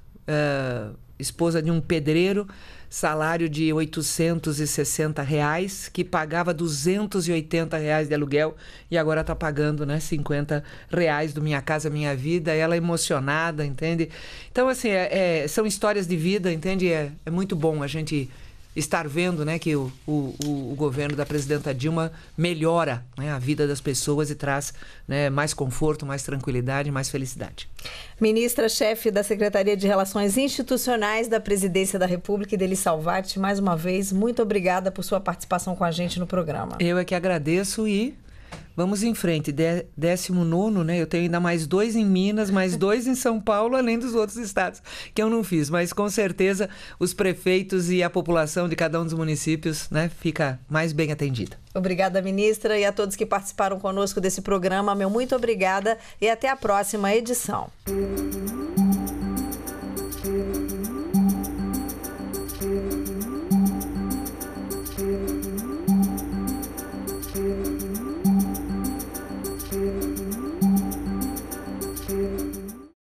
uh, esposa de um pedreiro, salário de 860 reais, que pagava 280 reais de aluguel e agora está pagando né, 50 reais do Minha Casa Minha Vida. Ela é emocionada, entende? Então, assim, é, é, são histórias de vida, entende? É, é muito bom a gente estar vendo né, que o, o, o governo da presidenta Dilma melhora né, a vida das pessoas e traz né, mais conforto, mais tranquilidade, mais felicidade. Ministra-chefe da Secretaria de Relações Institucionais da Presidência da República, Deli Salvatti, mais uma vez, muito obrigada por sua participação com a gente no programa. Eu é que agradeço e Vamos em frente, De, 19, né? Eu tenho ainda mais dois em Minas, mais *laughs* dois em São Paulo, além dos outros estados que eu não fiz. Mas com certeza os prefeitos e a população de cada um dos municípios, né, fica mais bem atendida. Obrigada, ministra, e a todos que participaram conosco desse programa. Meu muito obrigada e até a próxima edição.